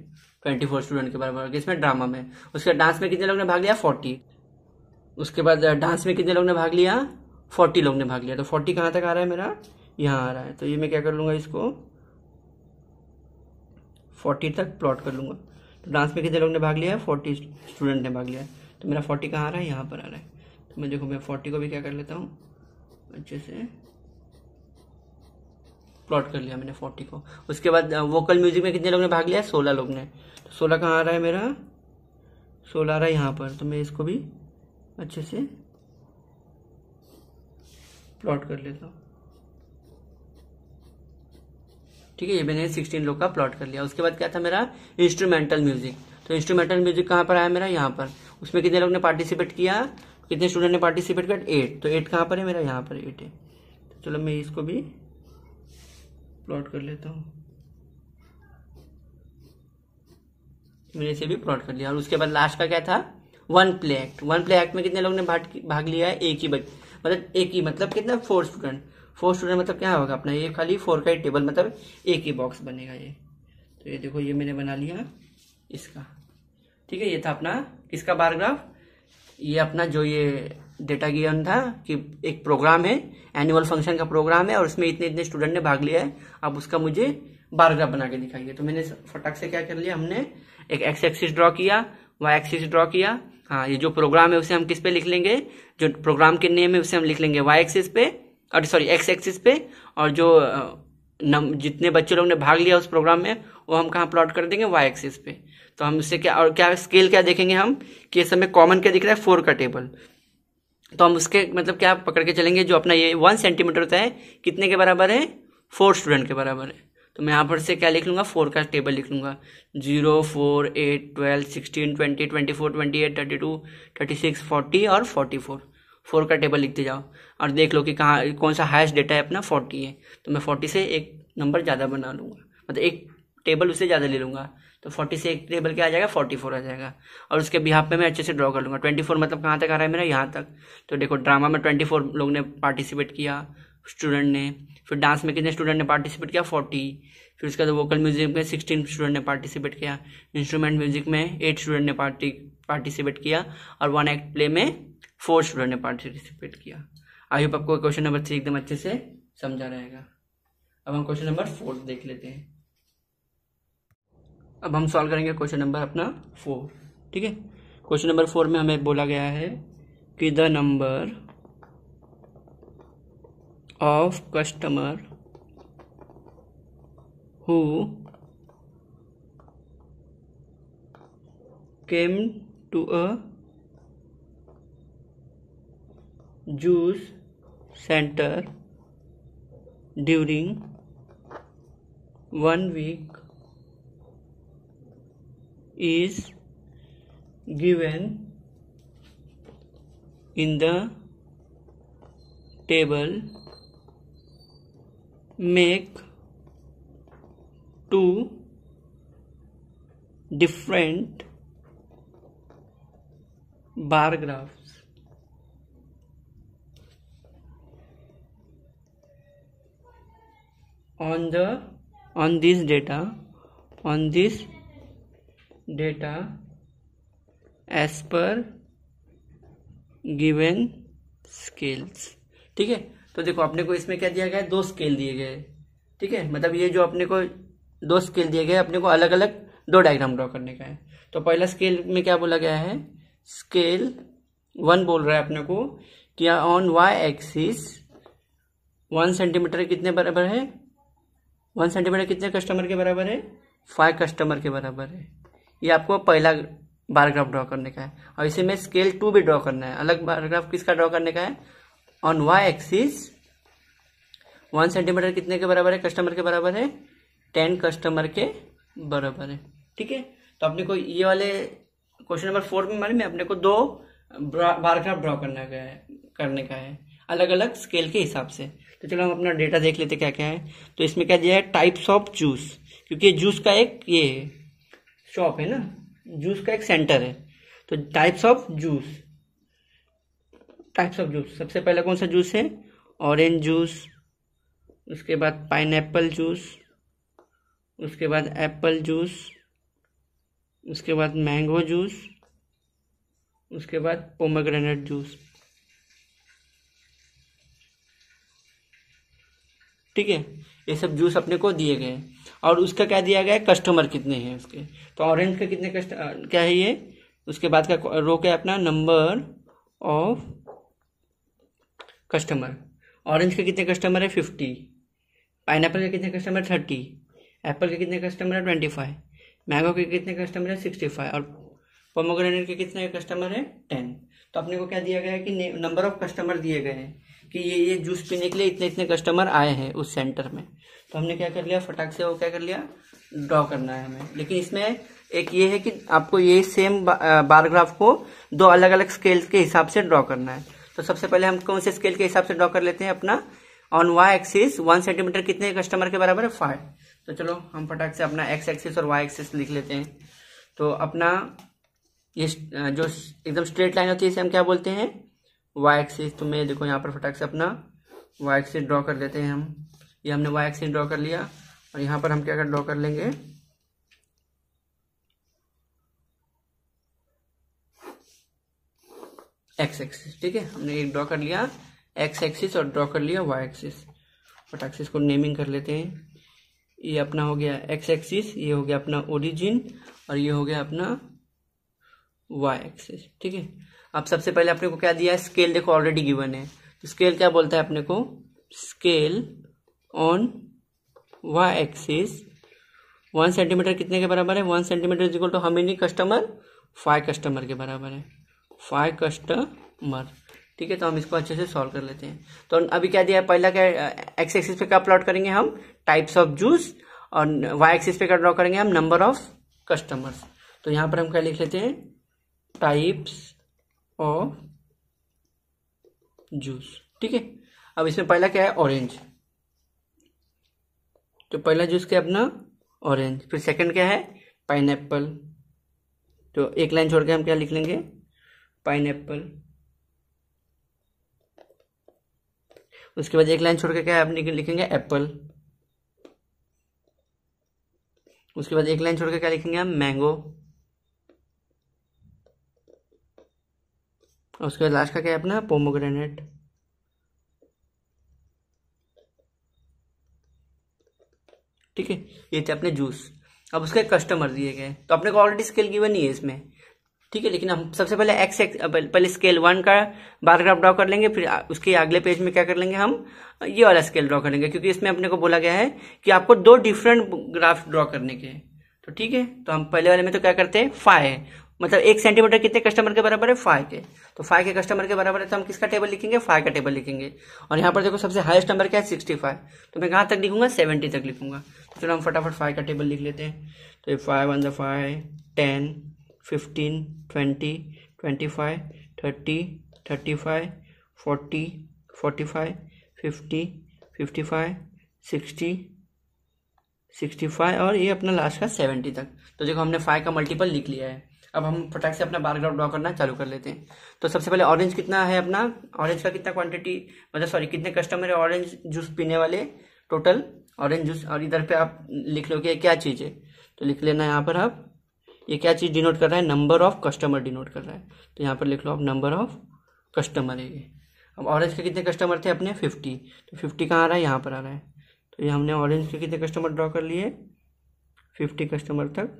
ट्वेंटी फोर स्टूडेंट के बराबर हुआ इसमें ड्रामा में उसके डांस में कितने लोग ने भाग लिया फोर्टी उसके बाद डांस में कितने लोग ने भाग लिया फोर्टी लोग ने भाग लिया तो फोर्टी कहाँ तक आ रहा है मेरा यहाँ आ रहा है तो ये मैं क्या कर लूँगा इसको फोर्टी तक प्लॉट कर लूँगा तो डांस में कितने लोग ने भाग लिया है फोर्टी स्टूडेंट ने भाग लिया तो मेरा फोर्टी कहाँ आ रहा है यहाँ पर आ रहा है तो मैं देखो मैं फोर्टी को भी क्या कर लेता हूँ अच्छे से प्लॉट कर लिया मैंने फोर्टी को उसके बाद वोकल म्यूजिक में कितने लोग ने भाग लिया सोलह लोग ने तो सोलह कहाँ आ रहा है मेरा सोलह आ रहा है यहाँ पर तो मैं इसको भी अच्छे से प्लॉट कर लेता हूँ ठीक है ये मैंने सिक्सटीन लोग का प्लॉट कर लिया उसके बाद क्या था मेरा इंस्ट्रूमेंटल म्यूजिक तो इंस्ट्रूमेंटल म्यूजिक कहाँ पर आया मेरा यहाँ पर उसमें कितने लोग ने पार्टिसिपेट किया कितने स्टूडेंट ने पार्टिसिपेट किया एट तो एट कहाँ पर है मेरा यहाँ पर एट है तो चलो मैं इसको भी प्लॉट कर लेता हूँ मैंने इसे भी प्लॉट कर लिया और उसके बाद लास्ट का क्या था one play act one play act में कितने लोग ने भाग लिया है एक ही मतलब एक ही मतलब कितना फोर स्टूडेंट फोर स्टूडेंट मतलब क्या होगा अपना ये खाली फोर का ही टेबल मतलब एक ही बॉक्स बनेगा ये तो ये देखो ये मैंने बना लिया इसका ठीक है ये था अपना किसका बारग्राफ ये अपना जो ये डेटा गियन था कि एक प्रोग्राम है एनुअल फंक्शन का प्रोग्राम है और उसमें इतने इतने स्टूडेंट ने भाग लिया है अब उसका मुझे बारग्राफ बना के दिखाइए तो मैंने फटाक से क्या कर लिया हमने एक एक्स एक्सिस ड्रॉ किया वाई एक्सिस ड्रॉ किया हाँ ये जो प्रोग्राम है उसे हम किस पे लिख लेंगे जो प्रोग्राम के नेम है उसे हम लिख लेंगे वाई एक्सिस पे और सॉरी एक्स एक्सिस पे और जो नम जितने बच्चे लोग ने भाग लिया उस प्रोग्राम में वो हम कहाँ प्लॉट कर देंगे वाई एक्सिस पे तो हम इससे क्या और क्या स्केल क्या देखेंगे हम कि इस समय कॉमन क्या दिख रहा है फोर का टेबल तो हम उसके मतलब क्या पकड़ के चलेंगे जो अपना ये वन सेंटीमीटर होता है कितने के बराबर है फोर स्टूडेंट के बराबर है तो मैं यहाँ पर से क्या लिख लूँगा फोर का टेबल लिख लूँगा zero four eight twelve sixteen twenty twenty four twenty eight thirty two thirty six forty और फोर्टी फोर फोर का टेबल लिखते जाओ और देख लो कि कहाँ कौन सा हाईएस्ट डेटा है अपना फोर्टी है तो मैं फोर्टी से एक नंबर ज़्यादा बना लूँगा मतलब एक टेबल उससे ज़्यादा ले लूँगा तो फोर्टी से एक टेबल क्या आ जाएगा फोर्टी फोर आ जाएगा और उसके बिहाफ पे मैं अच्छे से ड्रॉ कर लूँगा ट्वेंटी फोर मतलब कहाँ तक आ रहा है मेरा यहाँ तक तो देखो ड्रामा में ट्वेंटी फोर लोग ने पार्टिसिपेट किया स्टूडेंट ने फिर डांस में कितने स्टूडेंट ने पार्टिसिपेट किया फोर्टी फिर उसके बाद वोकल म्यूजिक में सिक्सटीन स्टूडेंट ने पार्टिसिपेट किया इंस्ट्रूमेंट म्यूजिक में एट स्टूडेंट ने पार्टी पार्टिसिपेट किया और वन एक्ट प्ले में फोर स्टूडेंट ने पार्टिसिपेट किया आई होप आपको क्वेश्चन नंबर थ्री एकदम अच्छे से समझा रहेगा अब हम क्वेश्चन नंबर फोर्थ देख लेते हैं अब हम सॉल्व करेंगे क्वेश्चन नंबर अपना फोर ठीक है क्वेश्चन नंबर फोर में हमें बोला गया है कि the number of customer who came to a juice centre during one week is given in the table make two different bar graphs on the on this data on this data as per given scales ठीक है तो देखो अपने को इसमें क्या दिया गया है दो स्केल दिए गए ठीक है मतलब ये जो अपने को दो स्केल दिए गए अपने को अलग अलग दो डायग्राम ड्रॉ करने का है तो पहला स्केल में क्या बोला गया है स्केल वन बोल रहा है अपने को कि on Y axis one centimetre कितने बराबर है वन सेंटीमीटर कितने कस्टमर के बराबर है फाइव कस्टमर के बराबर है ये आपको पहला बारग्राफ ड्रॉ करने का है और इसी में स्केल टू भी ड्रॉ करना है अलग बारग्राफ किसका ड्रॉ करने का है on Y axis one centimetre कितने के बराबर है कस्टमर के बराबर है टेन कस्टमर के बराबर है ठीक है तो अपने को ये वाले क्वेश्चन नंबर फोर में मारे में अपने को दो बारग्राफ ड्रॉ करना का है करने का है अलग अलग स्केल के हिसाब से तो चलो हम अपना डेटा देख लेते क्या क्या है तो इसमें क्या दिया है टाइप्स ऑफ जूस क्योंकि जूस का एक ये है शॉप है ना जूस का एक सेंटर है तो types of juice types of juice सबसे पहला कौन सा जूस है ऑरेंज जूस उसके बाद पाइन जूस उसके बाद एप्पल जूस उसके बाद मैंगो जूस उसके बाद पोमाग्रेनेट जूस ठीक है ये सब जूस अपने को दिए गए हैं और उसका क्या दिया गया है कस्टमर कितने हैं उसके तो ऑरेंज का कितने कस्ट क्या है ये उसके बाद का रो क्या अपना नंबर ऑफ कस्टमर ऑरेंज के कितने कस्टमर है फिफ्टी पाइन के कितने कस्टमर है थर्टी एप्पल के कितने कस्टमर है ट्वेंटी फाइव मैंगो के कितने कस्टमर है सिक्सटी फाइव और पोमोग्रेनेट के कितने कस्टमर है टेन तो अपने को क्या दिया गया है कि नंबर ऑफ कस्टमर दिए गए हैं कि ये ये जूस पीने के लिए इतने इतने कस्टमर आए हैं उस सेंटर में तो हमने क्या कर लिया फटाक से वो क्या कर लिया ड्रॉ करना है हमें लेकिन इसमें एक ये है कि आपको ये सेम बारग्राफ को दो अलग अलग स्केल के हिसाब से ड्रॉ करना है तो सबसे पहले हम कौन से स्केल के हिसाब से ड्रॉ कर लेते हैं अपना on Y axis one centimetre कितने कस्टमर के बराबर है फाइव तो चलो हम फटाक से अपना एक्स एक्सिस और वाई एक्सिस लिख लेते हैं तो अपना ये जो एकदम स्ट्रेट लाइन होती है इसे हम क्या बोलते हैं वाई एक्सिस तो मैं देखो यहाँ पर फटाक से अपना वाई एक्सिस ड्रॉ कर देते हैं हम ये हमने वाई एक्सिस ड्रॉ कर लिया और यहां पर हम क्या कर ड्रॉ कर लेंगे एक्स एक्सिस ठीक है हमने एक ड्रॉ कर लिया एक्स एक्सिस और ड्रॉ कर लिया वाई एक्सिस बट एक्सिस को नेमिंग कर लेते हैं ये अपना हो गया एक्स एक्सिस ये हो गया अपना ओरिजिन और ये हो गया अपना वाई एक्सिस ठीक है अब सबसे पहले अपने को क्या दिया है स्केल देखो ऑलरेडी गिवन है तो स्केल क्या बोलता है अपने को scale on Y axis one centimetre कितने के बराबर है one centimetre is equal to how many customer five customer के बराबर है फाइव कस्टमर ठीक है तो हम इसको अच्छे से सॉल्व कर लेते हैं तो अभी क्या दिया है पहला क्या एक्स एक्सिस पे क्या प्लॉट करेंगे हम टाइप्स ऑफ जूस और वाई एक्सिस पे क्या ड्रॉ करेंगे हम नंबर ऑफ कस्टमर्स तो यहां पर हम क्या लिख लेते हैं टाइप्स ऑफ जूस ठीक है अब इसमें पहला क्या है ऑरेंज तो पहला जूस क्या अपना ऑरेंज फिर सेकंड क्या है पाइन तो एक लाइन छोड़ के हम क्या लिख लेंगे पाइन उसके बाद एक लाइन छोड़ के क्या आप लिखेंगे एप्पल उसके बाद एक लाइन छोड़ के क्या लिखेंगे हम मैंगो उसके बाद लास्ट का क्या है अपना पोमोग्रेनेट ठीक है ये थे अपने जूस अब उसके कस्टमर दिए गए तो अपने को ऑलरेडी स्केल गिवन ही है इसमें ठीक है लेकिन हम सबसे पहले एक्स एक्स पहले स्केल वन का बार ग्राफ ड्रॉ कर लेंगे फिर उसके अगले पेज में क्या कर लेंगे हम ये वाला स्केल ड्रॉ करेंगे क्योंकि इसमें अपने को बोला गया है कि आपको दो डिफरेंट ग्राफ ड्रॉ करने के तो ठीक है तो हम पहले वाले में तो क्या करते हैं फाइव मतलब एक सेंटीमीटर कितने कस्टमर के बराबर है फाइव के तो फाइव के कस्टमर के बराबर है तो हम किसका टेबल लिखेंगे फाइव का टेबल लिखेंगे और यहाँ पर देखो सबसे हाईएस्ट नंबर क्या है सिक्सटी फाइव तो मैं कहाँ तक लिखूंगा सेवेंटी तक लिखूंगा चलो हम फटाफट फाइव का टेबल लिख लेते हैं तो ये five one five five ten fifteen twenty twenty five thirty thirty five forty forty five fifty fifty five sixty sixty five और ये अपना लास्ट का सेवेंटी तक तो देखो हमने फाइव का मल्टीपल लिख लिया है अब हम फटाक से अपना बारग्राफ ड्रॉ करना चालू कर लेते हैं तो सबसे पहले ऑरेंज कितना है अपना ऑरेंज का कितना क्वांटिटी मतलब सॉरी कितने कस्टमर है ऑरेंज जूस पीने वाले टोटल ऑरेंज जूस और इधर पे आप लिख लो कि ये क्या चीज़ है तो लिख लेना यहाँ पर आप ये क्या चीज़ डिनोट कर रहा है नंबर ऑफ कस्टमर डिनोट कर रहा है तो यहाँ पर लिख लो आप नंबर ऑफ कस्टमर है ये अब ऑरेंज के कितने कस्टमर थे अपने फिफ्टी तो फिफ्टी कहाँ आ रहा है यहाँ पर आ रहा है तो ये हमने ऑरेंज के कितने कस्टमर ड्रॉ कर लिए फिफ्टी कस्टमर तक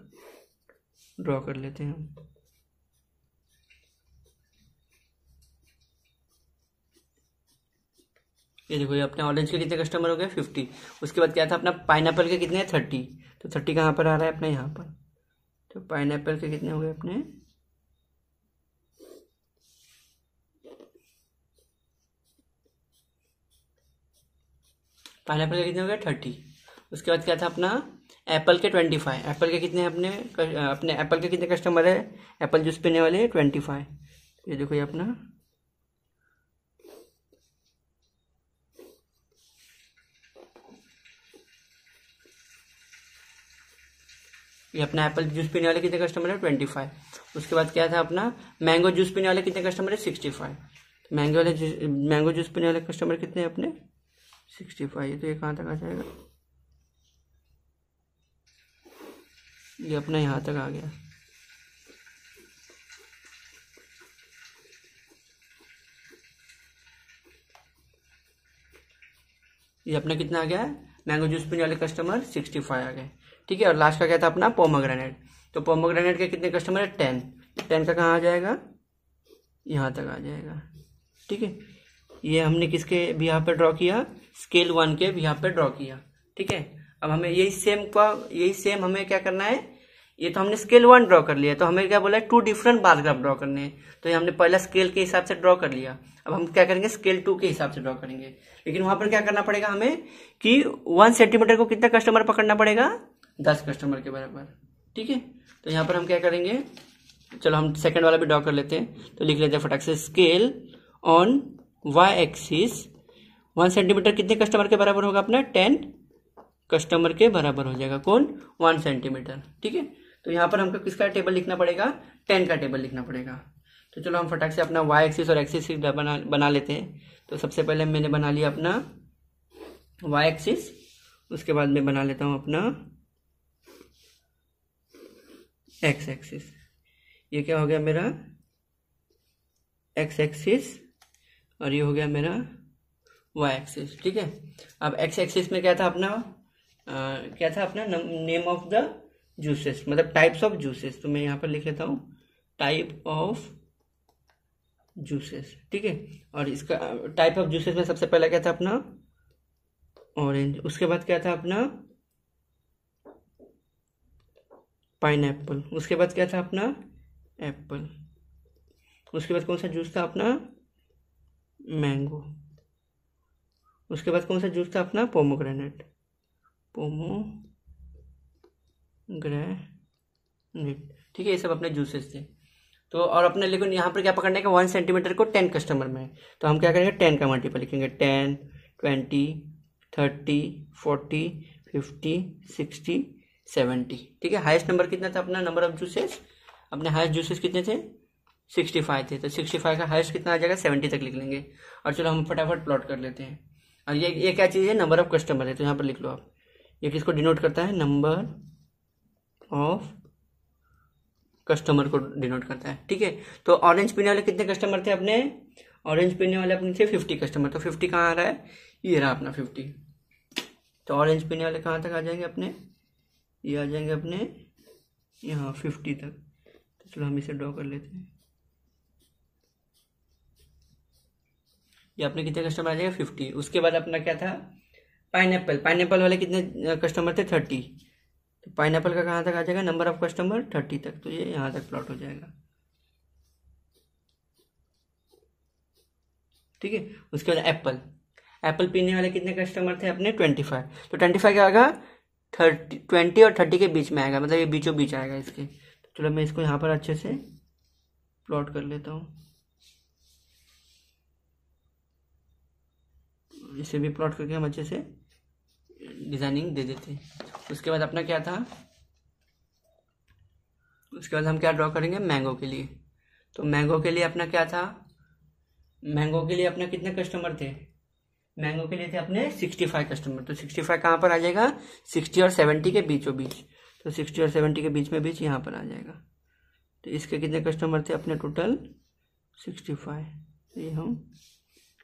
ड्रॉ कर लेते हैं हम ये देखो ये अपने ऑरेंज के कितने कस्टमर हो गए फिफ्टी उसके बाद क्या था अपना पाइन के कितने हैं थर्टी तो थर्टी कहाँ पर आ रहा है अपने यहाँ पर तो पाइन के कितने हो गए अपने पाइन के कितने हो गए थर्टी उसके बाद क्या था अपना एप्पल के ट्वेंटी फाइव एप्पल के कितने अपने अपने एप्पल के कितने कस्टमर है एप्पल जूस पीने वाले ट्वेंटी फाइव ये देखो ये अपना ये अपना एप्पल जूस पीने वाले कितने कस्टमर है ट्वेंटी फाइव उसके बाद क्या था अपना मैंगो जूस पीने वाले कितने कस्टमर है सिक्सटी फाइव मैंगो वाले मैंगो जूस पीने वाले कस्टमर कितने अपने सिक्सटी फाइव ये तो ये कहाँ तक आ जाएगा ये अपना यहाँ तक आ गया ये अपना कितना आ गया है मैंगो जूस पीने वाले कस्टमर सिक्सटी फाइव आ गए ठीक है और लास्ट का क्या था अपना पोमोग्रेनेट तो पोमोग्रेनेट के कितने कस्टमर है टेन टेन का कहाँ आ जाएगा यहाँ तक आ जाएगा ठीक है ये हमने किसके भी यहाँ पर ड्रॉ किया स्केल वन के भी यहाँ पर ड्रॉ किया ठीक है अब हमें यही सेम का यही सेम हमें क्या करना है ये तो हमने स्केल वन ड्रॉ कर लिया तो हमें क्या बोला है टू डिफरेंट बारग्राफ ड्रॉ करने हैं तो ये हमने पहला स्केल के हिसाब से ड्रॉ कर लिया अब हम क्या करेंगे स्केल टू के हिसाब से ड्रॉ करेंगे लेकिन वहां पर क्या करना पड़ेगा हमें कि वन सेंटीमीटर को कितना कस्टमर पकड़ना पड़ेगा दस कस्टमर के बराबर ठीक है तो यहाँ पर हम क्या करेंगे चलो हम सेकंड वाला भी ड्रॉ कर लेते हैं तो लिख लेते हैं फटाक से scale on Y axis one centimetre कितने कस्टमर के बराबर होगा अपना टेन कस्टमर के बराबर हो जाएगा कौन वन सेंटीमीटर ठीक है तो यहाँ पर हमको किसका टेबल लिखना पड़ेगा टेन का टेबल लिखना पड़ेगा तो चलो हम फटाक से अपना वाई एक्सिस और एक्सिस बना बना लेते हैं तो सबसे पहले मैंने बना लिया अपना वाई एक्सिस उसके बाद मैं बना लेता हूँ अपना एक्स एक्सिस ये क्या हो गया मेरा एक्स एक्सिस और ये हो गया मेरा वाई एक्सिस ठीक है अब एक्स एक्सिस में क्या था अपना आ, क्या था अपना नेम ऑफ द जूसेस मतलब टाइप्स ऑफ जूसेस तो मैं यहाँ पर लिख लेता हूँ टाइप ऑफ जूसेस ठीक है और इसका टाइप ऑफ जूसेस में सबसे पहला क्या था अपना ऑरेंज उसके बाद क्या था अपना पाइन एप्पल उसके बाद क्या था अपना एप्पल उसके बाद कौन सा जूस था अपना मैंगो उसके बाद कौन सा जूस था अपना पोमोग्रेनेट पोमो ग्रेनेट ठीक है ये सब अपने जूसेस थे तो और अपने लेकिन यहाँ पर क्या पकड़ने का वन सेंटीमीटर को टेन कस्टमर में है तो हम क्या करेंगे टेन का मल्टीपल लिखेंगे ten twenty thirty forty fifty sixty seventy ठीक है हाईएस्ट नंबर कितना था अपना नंबर ऑफ जूसेस अपने हाईएस्ट जूसेस कितने थे सिक्सटी फाइव थे तो सिक्सटी फाइव का हाईएस्ट कितना आ जाएगा सेवेंटी तक लिख लेंगे और चलो हम फटाफट प्लॉट कर लेते हैं और ये ये क्या चीज़ है नंबर ऑफ कस्टमर है तो यहाँ पर लिख लो आप ये किसको डिनोट करता है नंबर ऑफ कस्टमर को डिनोट करता है ठीक है तो ऑरेंज पीने वाले कितने कस्टमर थे अपने ऑरेंज पीने वाले अपने थे फिफ्टी कस्टमर तो फिफ्टी कहाँ आ रहा है ये रहा अपना फिफ्टी तो ऑरेंज पीने वाले कहाँ तक आ जाएंगे अपने ये आ जाएंगे अपने यहाँ फिफ्टी तक तो चलो हम इसे ड्रॉ कर लेते हैं ये अपने कितने कस्टमर आ जाएगा फिफ्टी उसके बाद अपना क्या था पाइनएप्पल पाइनएप्पल वाले कितने कस्टमर थे थर्टी तो पाइनएप्पल का कहाँ तक आ जाएगा नंबर ऑफ कस्टमर थर्टी तक तो ये यहाँ तक प्लॉट हो जाएगा ठीक है उसके बाद एप्पल एप्पल पीने वाले कितने कस्टमर थे अपने ट्वेंटी फाइव तो ट्वेंटी फाइव क्या आएगा थर्टी ट्वेंटी और थर्टी के बीच में आएगा मतलब ये बीचों बीच आएगा इसके तो चलो मैं इसको यहाँ पर अच्छे से प्लॉट कर लेता हूँ इसे भी प्लॉट करके हम अच्छे से डिज़ाइनिंग दे देते हैं उसके बाद अपना क्या था उसके बाद हम क्या ड्रॉ करेंगे मैंगो के लिए तो मैंगो के लिए अपना क्या था मैंगो के लिए अपना कितने कस्टमर थे मैंगो के लिए थे अपने सिक्सटी फाइव कस्टमर तो सिक्सटी फाइव कहाँ पर आ जाएगा सिक्सटी और 70 के बीचों बीच तो सिक्सटी और 70 के बीच में बीच यहाँ पर आ जाएगा तो इसके कितने कस्टमर थे अपने टोटल सिक्सटी फाइव तो ये हम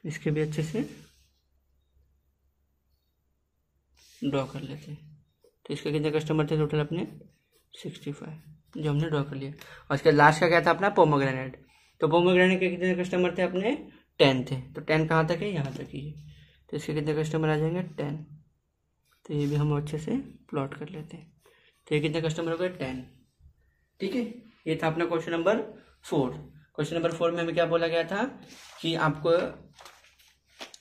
इसके भी अच्छे से ड्रॉ कर लेते हैं तो इसके कितने कस्टमर थे टोटल अपने सिक्सटी फाइव जो हमने ड्रॉ कर लिया और इसके लास्ट का क्या था अपना पोमोग्रेनेट तो पोमोग्रेनेट के कितने कस्टमर थे अपने टेन थे तो टेन कहाँ तक है यहाँ तक ही तो इसके कितने कस्टमर आ जाएंगे टेन तो ये भी हम अच्छे से प्लॉट कर लेते हैं तो ये कितने कस्टमर हो गए टेन ठीक है ये था अपना question number four question number four में हमें क्या बोला गया था कि आपको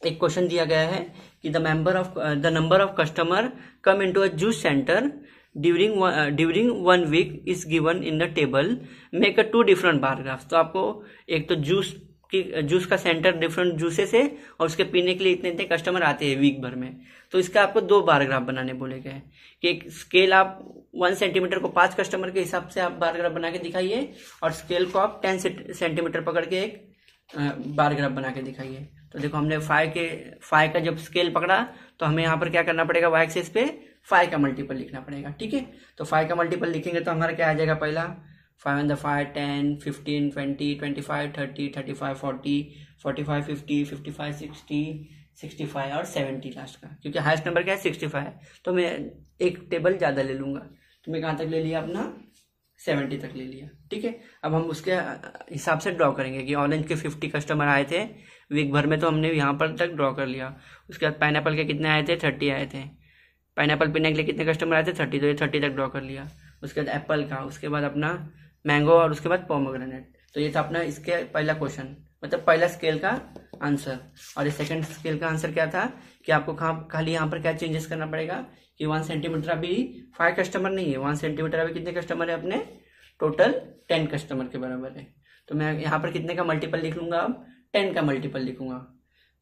एक क्वेश्चन दिया गया है कि the member of the number of customer come into a juice centre during during one week is given in the table make a two different bar graph तो आपको एक तो जूस कि जूस का सेंटर डिफरेंट जूसेस है और उसके पीने के लिए इतने इतने कस्टमर आते हैं वीक भर में तो इसका आपको दो बार ग्राफ बनाने बोले गए कि एक स्केल आप वन सेंटीमीटर को पांच कस्टमर के हिसाब से आप बार ग्राफ बना के दिखाइए और स्केल को आप टेन सेंटीमीटर पकड़ के एक बार ग्राफ बना के दिखाइए तो देखो हमने फाइव के फाइव का जब स्केल पकड़ा तो हमें यहाँ पर क्या करना पड़ेगा वाई एक्सेस पे फाइव का मल्टीपल लिखना पड़ेगा ठीक है तो फाइव का मल्टीपल लिखेंगे तो हमारा क्या आ जाएगा पहला five and five ten fifteen twenty twenty five thirty thirty five forty forty five fifty fifty five sixty sixty five और सेवेंटी लास्ट का क्योंकि हाईएस्ट नंबर क्या है सिक्सटी फाइव तो मैं एक टेबल ज़्यादा ले लूँगा तो मैं कहाँ तक ले लिया अपना सेवेंटी तक ले लिया ठीक है अब हम उसके हिसाब से ड्रॉ करेंगे कि ऑरेंज के फिफ्टी कस्टमर आए थे वीक भर में तो हमने यहाँ पर तक ड्रॉ कर लिया उसके बाद पाइन के कितने आए थे थर्टी आए थे पाइन पीने के लिए कितने कस्टमर आए थे थर्टी तो ये थर्टी तक ड्रॉ कर लिया उसके बाद एप्पल का उसके बाद अपना मैंगो और उसके बाद पोमोग्रेनेट तो ये था अपना इसके पहला क्वेश्चन मतलब पहला स्केल का आंसर और ये सेकंड स्केल का आंसर क्या था कि आपको खाली यहाँ पर क्या चेंजेस करना पड़ेगा कि वन सेंटीमीटर अभी फाइव कस्टमर नहीं है वन सेंटीमीटर अभी कितने कस्टमर है अपने टोटल टेन कस्टमर के बराबर है तो मैं यहाँ पर कितने का मल्टीपल लिख लूंगा अब टेन का मल्टीपल लिखूंगा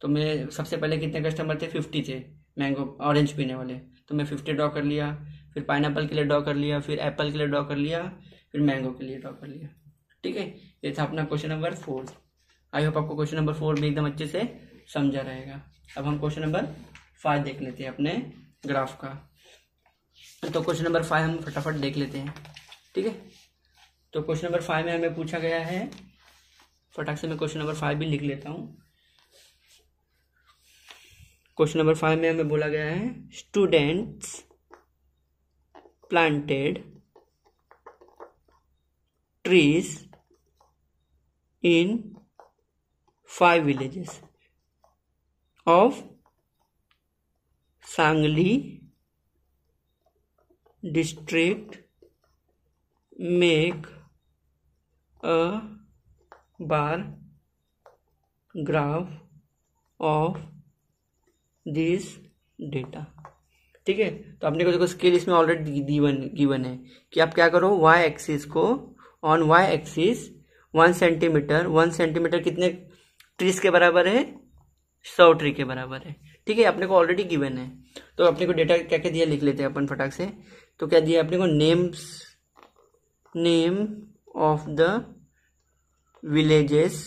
तो मैं सबसे पहले कितने कस्टमर थे फिफ्टी थे मैंगो ऑरेंज पीने वाले तो मैं फिफ्टी ड्रॉ कर लिया फिर पाइन के लिए ड्रॉ कर लिया फिर एप्पल के लिए ड्रॉ कर लिया फिर मैंगो के लिए ड्रॉ कर लिया ठीक है ये था अपना question number four I hope आपको क्वेश्चन नंबर फोर भी एकदम अच्छे से समझा रहेगा अब हम क्वेश्चन नंबर फाइव देख लेते हैं अपने ग्राफ का तो क्वेश्चन नंबर फाइव हम फटाफट देख लेते हैं ठीक है तो क्वेश्चन नंबर फाइव में हमें पूछा गया है फटाक से मैं क्वेश्चन नंबर फाइव भी लिख लेता हूँ क्वेश्चन नंबर फाइव में हमें बोला गया है students planted trees in five villages of Sangli district make a bar graph of this data ठीक है तो आपने को देखो स्केल इसमें ऑलरेडी गिवन गिवन है कि आप क्या करो वाई एक्सिस को on Y axis one centimetre one centimetre कितने ट्रीज के बराबर है सौ ट्री के बराबर है ठीक है अपने को ऑलरेडी गिवन है तो अपने को डेटा क्या क्या दिया लिख लेते हैं अपन फटाक से तो क्या दिया अपने को names name of the villages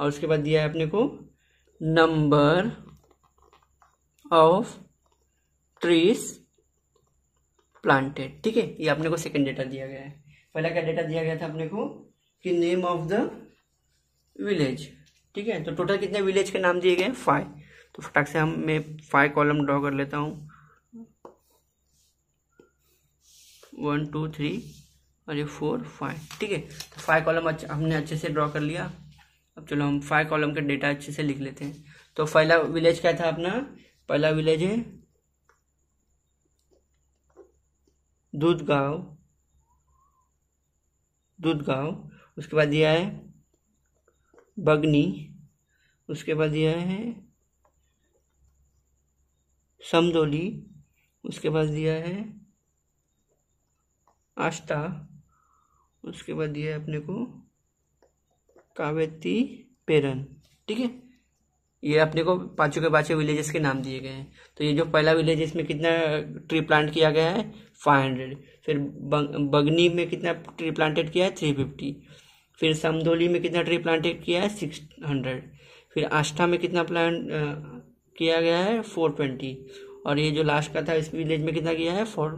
और उसके बाद दिया है अपने को नंबर ऑफ ट्रीज प्लांटेड ठीक है ये अपने को सेकंड डेटा दिया गया है पहला क्या डेटा दिया गया था अपने को कि नेम ऑफ द विलेज ठीक है तो टोटल कितने विलेज के नाम दिए गए फाइव तो फटाक से हम मैं फाइव कॉलम ड्रॉ कर लेता हूँ वन टू थ्री और ये फोर फाइव ठीक है तो फाइव कॉलम अच्छा हमने अच्छे से ड्रॉ कर लिया अब चलो हम फाइव कॉलम का डेटा अच्छे से लिख लेते हैं तो पहला विलेज क्या था अपना पहला विलेज है दूध गाँव दूध गाँव उसके बाद दिया है बगनी उसके बाद दिया है समदोली उसके बाद दिया है आस्था उसके बाद दिया है अपने को कावेती पेरन ठीक है ये अपने को पाँचों के पाँचों विलेजेस के नाम दिए गए हैं तो ये जो पहला विलेज इसमें कितना ट्री प्लांट किया गया है फाइव हंड्रेड फिर बगनी में कितना ट्री प्लांटेड किया है थ्री फिफ्टी फिर समदोली में कितना ट्री प्लांटेड किया है सिक्स हंड्रेड फिर आष्टा में कितना प्लांट किया गया है फोर ट्वेंटी और ये जो लास्ट का था इस विलेज में कितना किया है फोर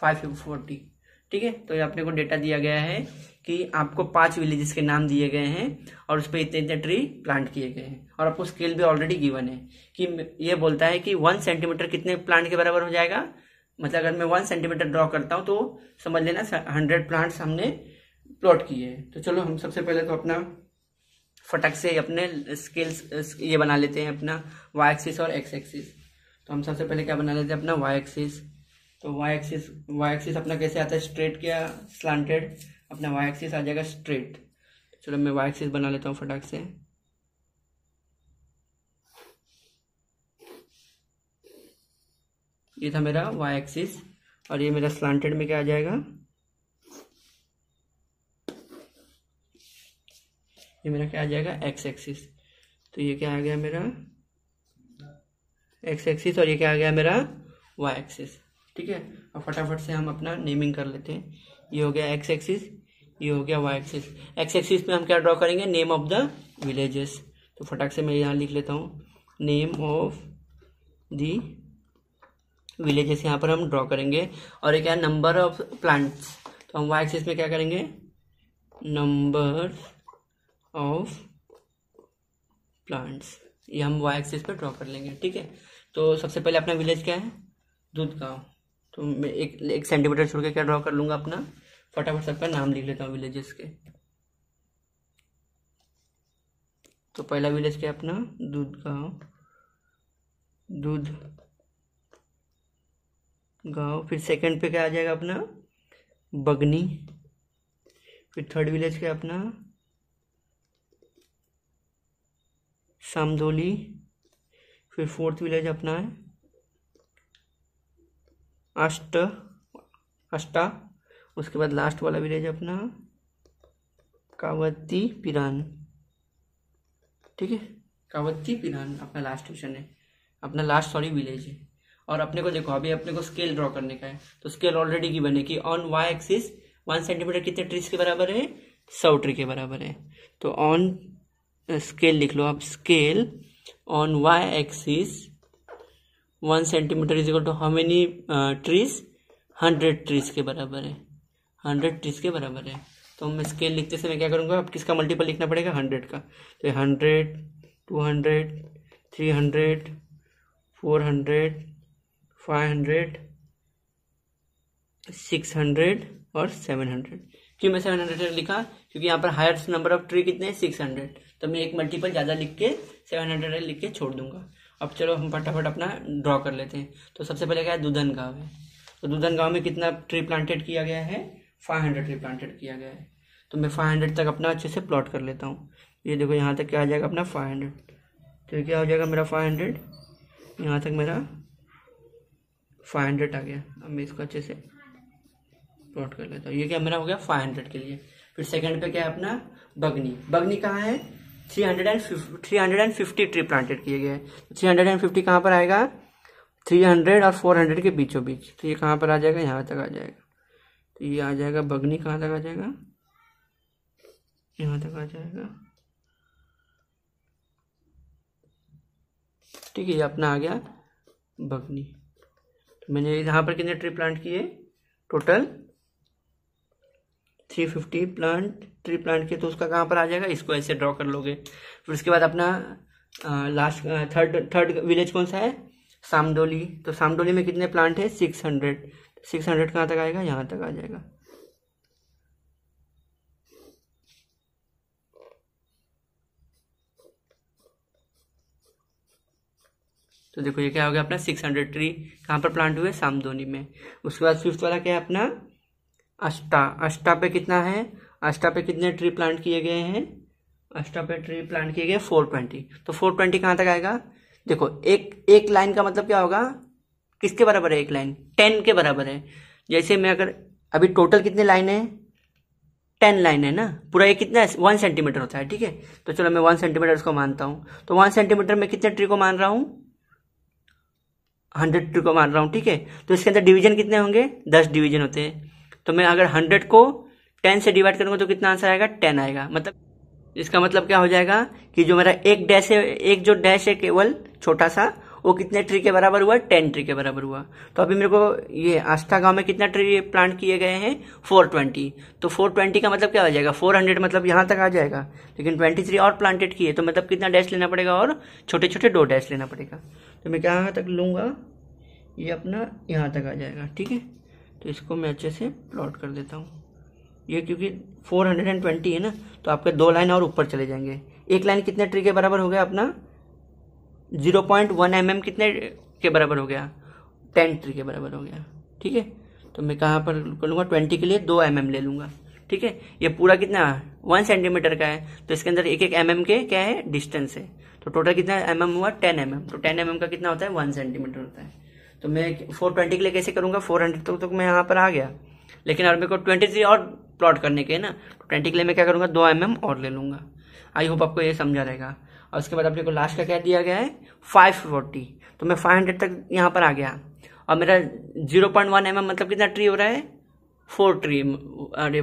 फाइव फोर्टी ठीक है तो ये अपने को डेटा दिया गया है कि आपको पांच विलेजेस के नाम दिए गए हैं और उस पर इतने इतने ट्री प्लांट किए गए हैं और आपको स्केल भी ऑलरेडी गिवन है कि ये बोलता है कि वन सेंटीमीटर कितने प्लांट के बराबर हो जाएगा मतलब अगर मैं वन सेंटीमीटर ड्रॉ करता हूँ तो समझ लेना हंड्रेड प्लांट्स हमने प्लॉट किए हैं तो चलो हम सबसे पहले तो अपना फटक से अपने स्केल्स ये बना लेते हैं अपना वाई एक्सिस और एक्स एक्सिस तो हम सबसे पहले क्या बना लेते हैं अपना वाई एक्सिस तो वाई एक्सिस वाई एक्सिस अपना कैसे आता है स्ट्रेट क्या स्लांटेड अपना वाई एक्सिस आ जाएगा स्ट्रेट चलो मैं वाई एक्सिस बना लेता हूँ फटाक से ये था मेरा वाई एक्सिस और ये मेरा स्लांटेड में क्या आ जाएगा ये मेरा क्या आ जाएगा एक्स एक्सिस तो ये क्या आ गया मेरा एक्स एक्सिस और ये क्या आ गया मेरा वाई एक्सिस ठीक है और फटाफट से हम अपना नेमिंग कर लेते हैं ये हो गया एक्स एक्सिस ये हो गया वाई एक्सिस एक्स एक्सिस में हम क्या ड्रॉ करेंगे नेम ऑफ द विलेजेस तो फटाक से मैं यहाँ लिख लेता हूँ नेम ऑफ दी विलेजेस यहाँ पर हम ड्रॉ करेंगे और एक है नंबर ऑफ प्लांट्स तो हम वाई एक्सिस में क्या करेंगे नंबर ऑफ प्लांट्स ये हम वाई एक्सिस पर ड्रॉ कर लेंगे ठीक है तो सबसे पहले अपना विलेज क्या है दूध गाँव तो मैं एक एक सेंटीमीटर छोड़ के क्या ड्रॉ कर लूँगा अपना फटाफट सबका नाम लिख लेता हूँ विलेजेस के तो पहला विलेज क्या अपना दूध गांव दूध गांव फिर सेकंड पे क्या आ जाएगा अपना बगनी फिर थर्ड विलेज क्या अपना सामदोली फिर फोर्थ विलेज अपना है अष्ट अष्टा उसके बाद लास्ट वाला विलेज अपना कावती पिरान ठीक है कावती पिरान अपना लास्ट क्वेश्चन है अपना लास्ट सॉरी विलेज है और अपने को देखो अभी अपने को स्केल ड्रॉ करने का है तो स्केल ऑलरेडी की बने कि on Y axis one centimetre कितने ट्रीज के बराबर है सौ ट्री के बराबर है तो ऑन स्केल लिख लो आप scale on Y axis one centimetre is equal to how many trees hundred trees के बराबर है हंड्रेड ट्रीस के बराबर है तो हम स्केल लिखते समय क्या करूँगा अब किसका मल्टीपल लिखना पड़ेगा हंड्रेड का तो hundred two hundred three hundred four hundred five hundred six hundred और सेवन हंड्रेड क्यों मैं सेवन हंड्रेड लिखा क्योंकि यहाँ पर हायर नंबर ऑफ ट्री कितने हैं सिक्स हंड्रेड तो मैं एक मल्टीपल ज़्यादा लिख के सेवन हंड्रेड लिख के छोड़ दूंगा अब चलो हम फटाफट अपना ड्रॉ कर लेते हैं तो सबसे पहले क्या है दुधन गाँव है तो दुधन गाँव में कितना ट्री प्लांटेड किया गया है फाइव हंड्रेड रिप्लांटेड किया गया है तो मैं फाइव हंड्रेड तक अपना अच्छे से प्लॉट कर लेता हूँ ये देखो यहाँ तक क्या आ जाएगा अपना फाइव हंड्रेड तो क्या हो जाएगा मेरा फाइव हंड्रेड यहाँ तक मेरा फाइव हंड्रेड आ गया अब मैं इसको अच्छे से प्लॉट कर लेता हूँ ये क्या मेरा हो गया फाइव हंड्रेड के लिए फिर सेकंड पे क्या है अपना बगनी बगनी कहाँ है three hundred and three hundred and fifty tree planted किए गए थ्री हंड्रेड एंड फिफ्टी कहाँ पर आएगा थ्री हंड्रेड और फोर हंड्रेड के बीचों बीच तो ये कहाँ पर आ जाएगा यहाँ तक आ जाएगा तो ये आ जाएगा बगनी कहाँ तक आ जाएगा यहाँ तक आ जाएगा ठीक है ये अपना आ गया बगनी तो मैंने यहाँ पर कितने ट्री प्लांट किए total three fifty plant tree plant किए तो उसका कहाँ पर आ जाएगा इसको ऐसे ड्रॉ कर लोगे फिर उसके बाद अपना आ, लास्ट थर्ड थर्ड विलेज कौन सा है सामडोली तो सामडोली में कितने प्लांट है सिक्स हंड्रेड सिक्स हंड्रेड कहाँ तक आएगा यहाँ तक आ जाएगा तो देखो ये क्या हो गया अपना सिक्स हंड्रेड ट्री कहाँ पर प्लांट हुए सामदोनी में उसके बाद फिफ्थ वाला क्या है अपना अष्टा अष्टा पे कितना है अष्टा पे कितने ट्री प्लांट किए गए हैं अष्टा पे ट्री प्लांट किए गए फोर ट्वेंटी तो फोर ट्वेंटी कहाँ तक आएगा देखो एक एक लाइन का मतलब क्या होगा किसके बराबर है एक लाइन टेन के बराबर है जैसे मैं अगर अभी टोटल कितने लाइन है टेन लाइन है ना पूरा ये कितना वन सेंटीमीटर होता है ठीक है तो चलो मैं वन सेंटीमीटर उसको मानता हूँ तो वन सेंटीमीटर में कितने ट्री को मान रहा हूँ हंड्रेड ट्री को मान रहा हूँ ठीक है तो इसके अंदर डिवीजन कितने होंगे दस डिवीजन होते हैं तो मैं अगर हंड्रेड को टेन से डिवाइड करूंगा तो कितना आंसर आएगा टेन आएगा मतलब इसका मतलब क्या हो जाएगा कि जो मेरा एक डैश है एक जो डैश है केवल छोटा सा वो कितने ट्री के बराबर हुआ टेन ट्री के बराबर हुआ तो अभी मेरे को ये आस्था गांव में कितना ट्री प्लांट किए गए हैं फोर ट्वेंटी तो फोर ट्वेंटी का मतलब क्या हो जाएगा फोर हंड्रेड मतलब यहाँ तक आ जाएगा लेकिन ट्वेंटी थ्री और प्लांटेड किए तो मतलब कितना डैश लेना पड़ेगा और छोटे छोटे दो डैश लेना पड़ेगा तो मैं कहाँ तक लूंगा ये अपना यहाँ तक आ जाएगा ठीक है तो इसको मैं अच्छे से प्लॉट कर देता हूँ ये क्योंकि 420 है ना तो आपके दो लाइन और ऊपर चले जाएंगे एक लाइन कितने ट्री के बराबर हो गया अपना zero point one M M कितने के बराबर हो गया टेन थ्री के बराबर हो गया ठीक है तो मैं कहाँ पर कर लूँगा ट्वेंटी के लिए दो एम एम ले लूँगा ठीक है ये पूरा कितना वन सेंटीमीटर का है तो इसके अंदर एक एक एम एम के क्या है डिस्टेंस है तो टोटल कितना एम एम हुआ टेन एम एम तो टेन एम एम का कितना होता है वन सेंटीमीटर होता है तो मैं फोर ट्वेंटी के लिए कैसे करूँगा फोर हंड्रेड तक तो, तो मैं यहाँ पर आ गया लेकिन अगर मेरे को ट्वेंटी थ्री और प्लॉट करने के है ना तो ट्वेंटी के लिए मैं क्या करूँगा दो एम एम और ले लूँगा आई होप आपको ये समझा रहेगा और उसके बाद अपने को लास्ट का क्या दिया गया है फाइव फोर्टी तो मैं फाइव हंड्रेड तक यहाँ पर आ गया और मेरा zero point one M M मतलब कितना ट्री हो रहा है फोर ट्री अरे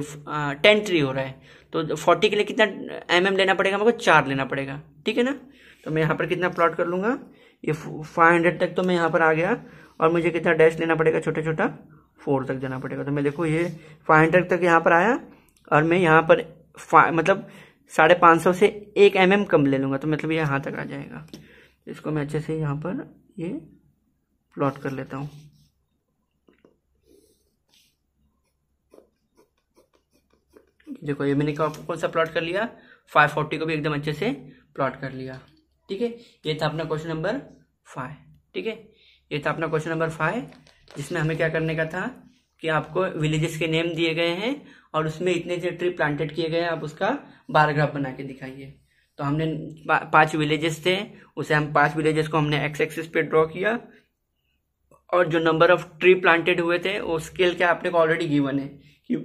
टेन ट्री हो रहा है तो फोर्टी के लिए कितना एम mm एम लेना पड़ेगा मेरे को चार लेना पड़ेगा ठीक है ना तो मैं यहाँ पर कितना प्लॉट कर लूँगा ये फाइव हंड्रेड तक तो मैं यहाँ पर आ गया और मुझे कितना डैश लेना पड़ेगा छोटा छोटा फोर तक जाना पड़ेगा तो मैं देखो ये फाइव हंड्रेड तक यहाँ पर आया और मैं यहाँ पर मतलब साढ़े पाँच सौ से एक एम mm कम ले लूँगा तो मतलब ये यहाँ तक आ जाएगा इसको मैं अच्छे से यहाँ पर ये प्लॉट कर लेता हूँ देखो ये मैंने कौन सा प्लॉट कर लिया फाइव फोर्टी को भी एकदम अच्छे से प्लॉट कर लिया ठीक है ये था अपना क्वेश्चन नंबर फाइव ठीक है ये था अपना क्वेश्चन नंबर फाइव जिसमें हमें क्या करने का था कि आपको विलेजेस के नेम दिए गए हैं और उसमें इतने से ट्री प्लांटेड किए गए हैं आप उसका बारग्राफ बना के दिखाइए तो हमने पा, पांच विलेजेस थे उसे हम पांच विलेजेस को हमने एक्स एक्सिस पे ड्रॉ किया और जो नंबर ऑफ ट्री प्लांटेड हुए थे वो स्केल क्या आपने को ऑलरेडी गिवन है कि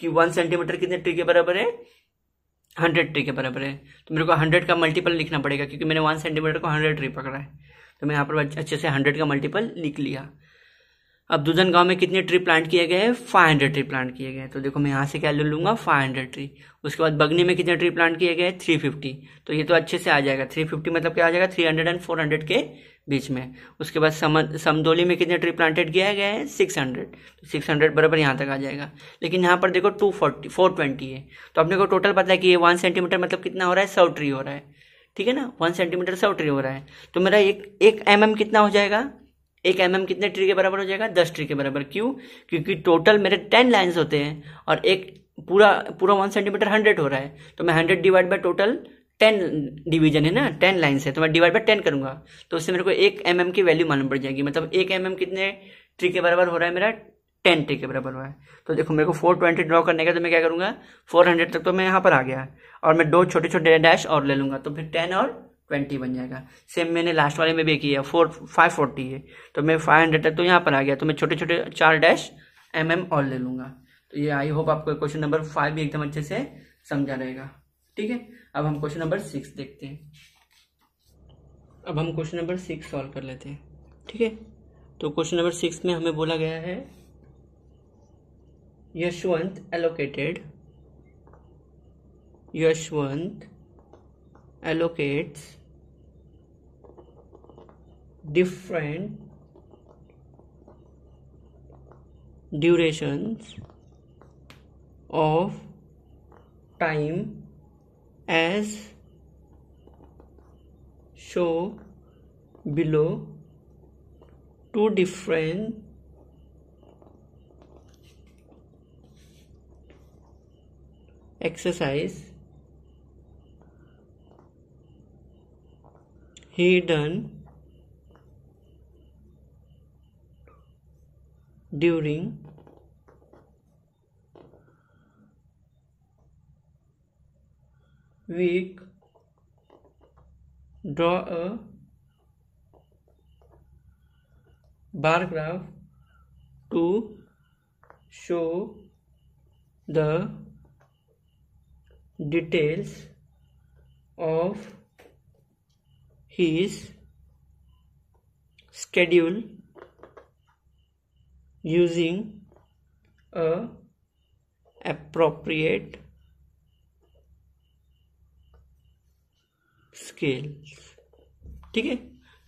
कि वन सेंटीमीटर कितने ट्री के बराबर है हंड्रेड ट्री के बराबर है तो मेरे को हंड्रेड का मल्टीपल लिखना पड़ेगा क्योंकि मैंने वन सेंटीमीटर को हंड्रेड ट्री पकड़ा है तो मैं यहाँ पर अच्छे से हंड्रेड का मल्टीपल लिख लिया अब दुधन गांव में कितने ट्री प्लांट किए गए हैं फाइव हंड्रेड ट्री प्लांट किए गए तो देखो मैं यहाँ से क्या ले लूँगा फाइव हंड्रेड ट्री उसके बाद बगनी में कितने ट्री प्लांट किए गए थ्री फिफ्टी तो ये तो अच्छे से आ जाएगा थ्री फिफ्टी मतलब क्या आ जाएगा three hundred and four hundred के बीच में उसके बाद सम समदोली में कितने ट्री प्लांटेड किया गया है सिक्स हंड्रेड तो सिक्स हंड्रेड बराबर यहाँ तक आ जाएगा लेकिन यहाँ पर देखो टू फोर्टी फोर ट्वेंटी है तो अपने को टोटल पता है कि ये वन सेंटीमीटर मतलब कितना हो रहा है सौ ट्री हो रहा है ठीक है ना वन सेंटीमीटर सौ ट्री हो रहा है तो मेरा एक एक एम mm कितना हो जाएगा एक एम mm कितने ट्री के बराबर हो जाएगा दस ट्री के बराबर क्यों क्योंकि टोटल मेरे टेन लाइन्स होते हैं और एक पूरा पूरा वन सेंटीमीटर हंड्रेड हो रहा है तो मैं hundred divide by total ten division है ना टेन लाइन्स है तो मैं डिवाइड बाई टेन करूंगा तो उससे मेरे को एक एम mm की वैल्यू मालूम पड़ जाएगी मतलब एक एम mm कितने ट्री के बराबर हो रहा है मेरा टेन ट्री के बराबर हुआ है तो देखो मेरे को फोर ट्वेंटी ड्रॉ करने का तो मैं क्या करूँगा फोर हंड्रेड तक तो मैं यहाँ पर आ गया और मैं दो छोटे छोटे डैश और ले लूँगा तो फिर टेन और ट्वेंटी बन जाएगा सेम मैंने लास्ट वाले में भी किया फोर फाइव फोर्टी है तो मैं फाइव हंड्रेड है तो यहाँ पर आ गया तो मैं छोटे छोटे चार डैश एम एम और ले लूँगा तो ये आई होप आपको क्वेश्चन नंबर फाइव भी एकदम अच्छे से समझा रहेगा ठीक है अब हम क्वेश्चन नंबर सिक्स देखते हैं अब हम क्वेश्चन नंबर सिक्स सॉल्व कर लेते हैं ठीक है तो क्वेश्चन नंबर सिक्स में हमें बोला गया है Yashwant allocated Yashwant allocates different durations of time as show below two different exercise hidden during week draw a bar graph to show the details of he is scheduled using a appropriate scales ठीक है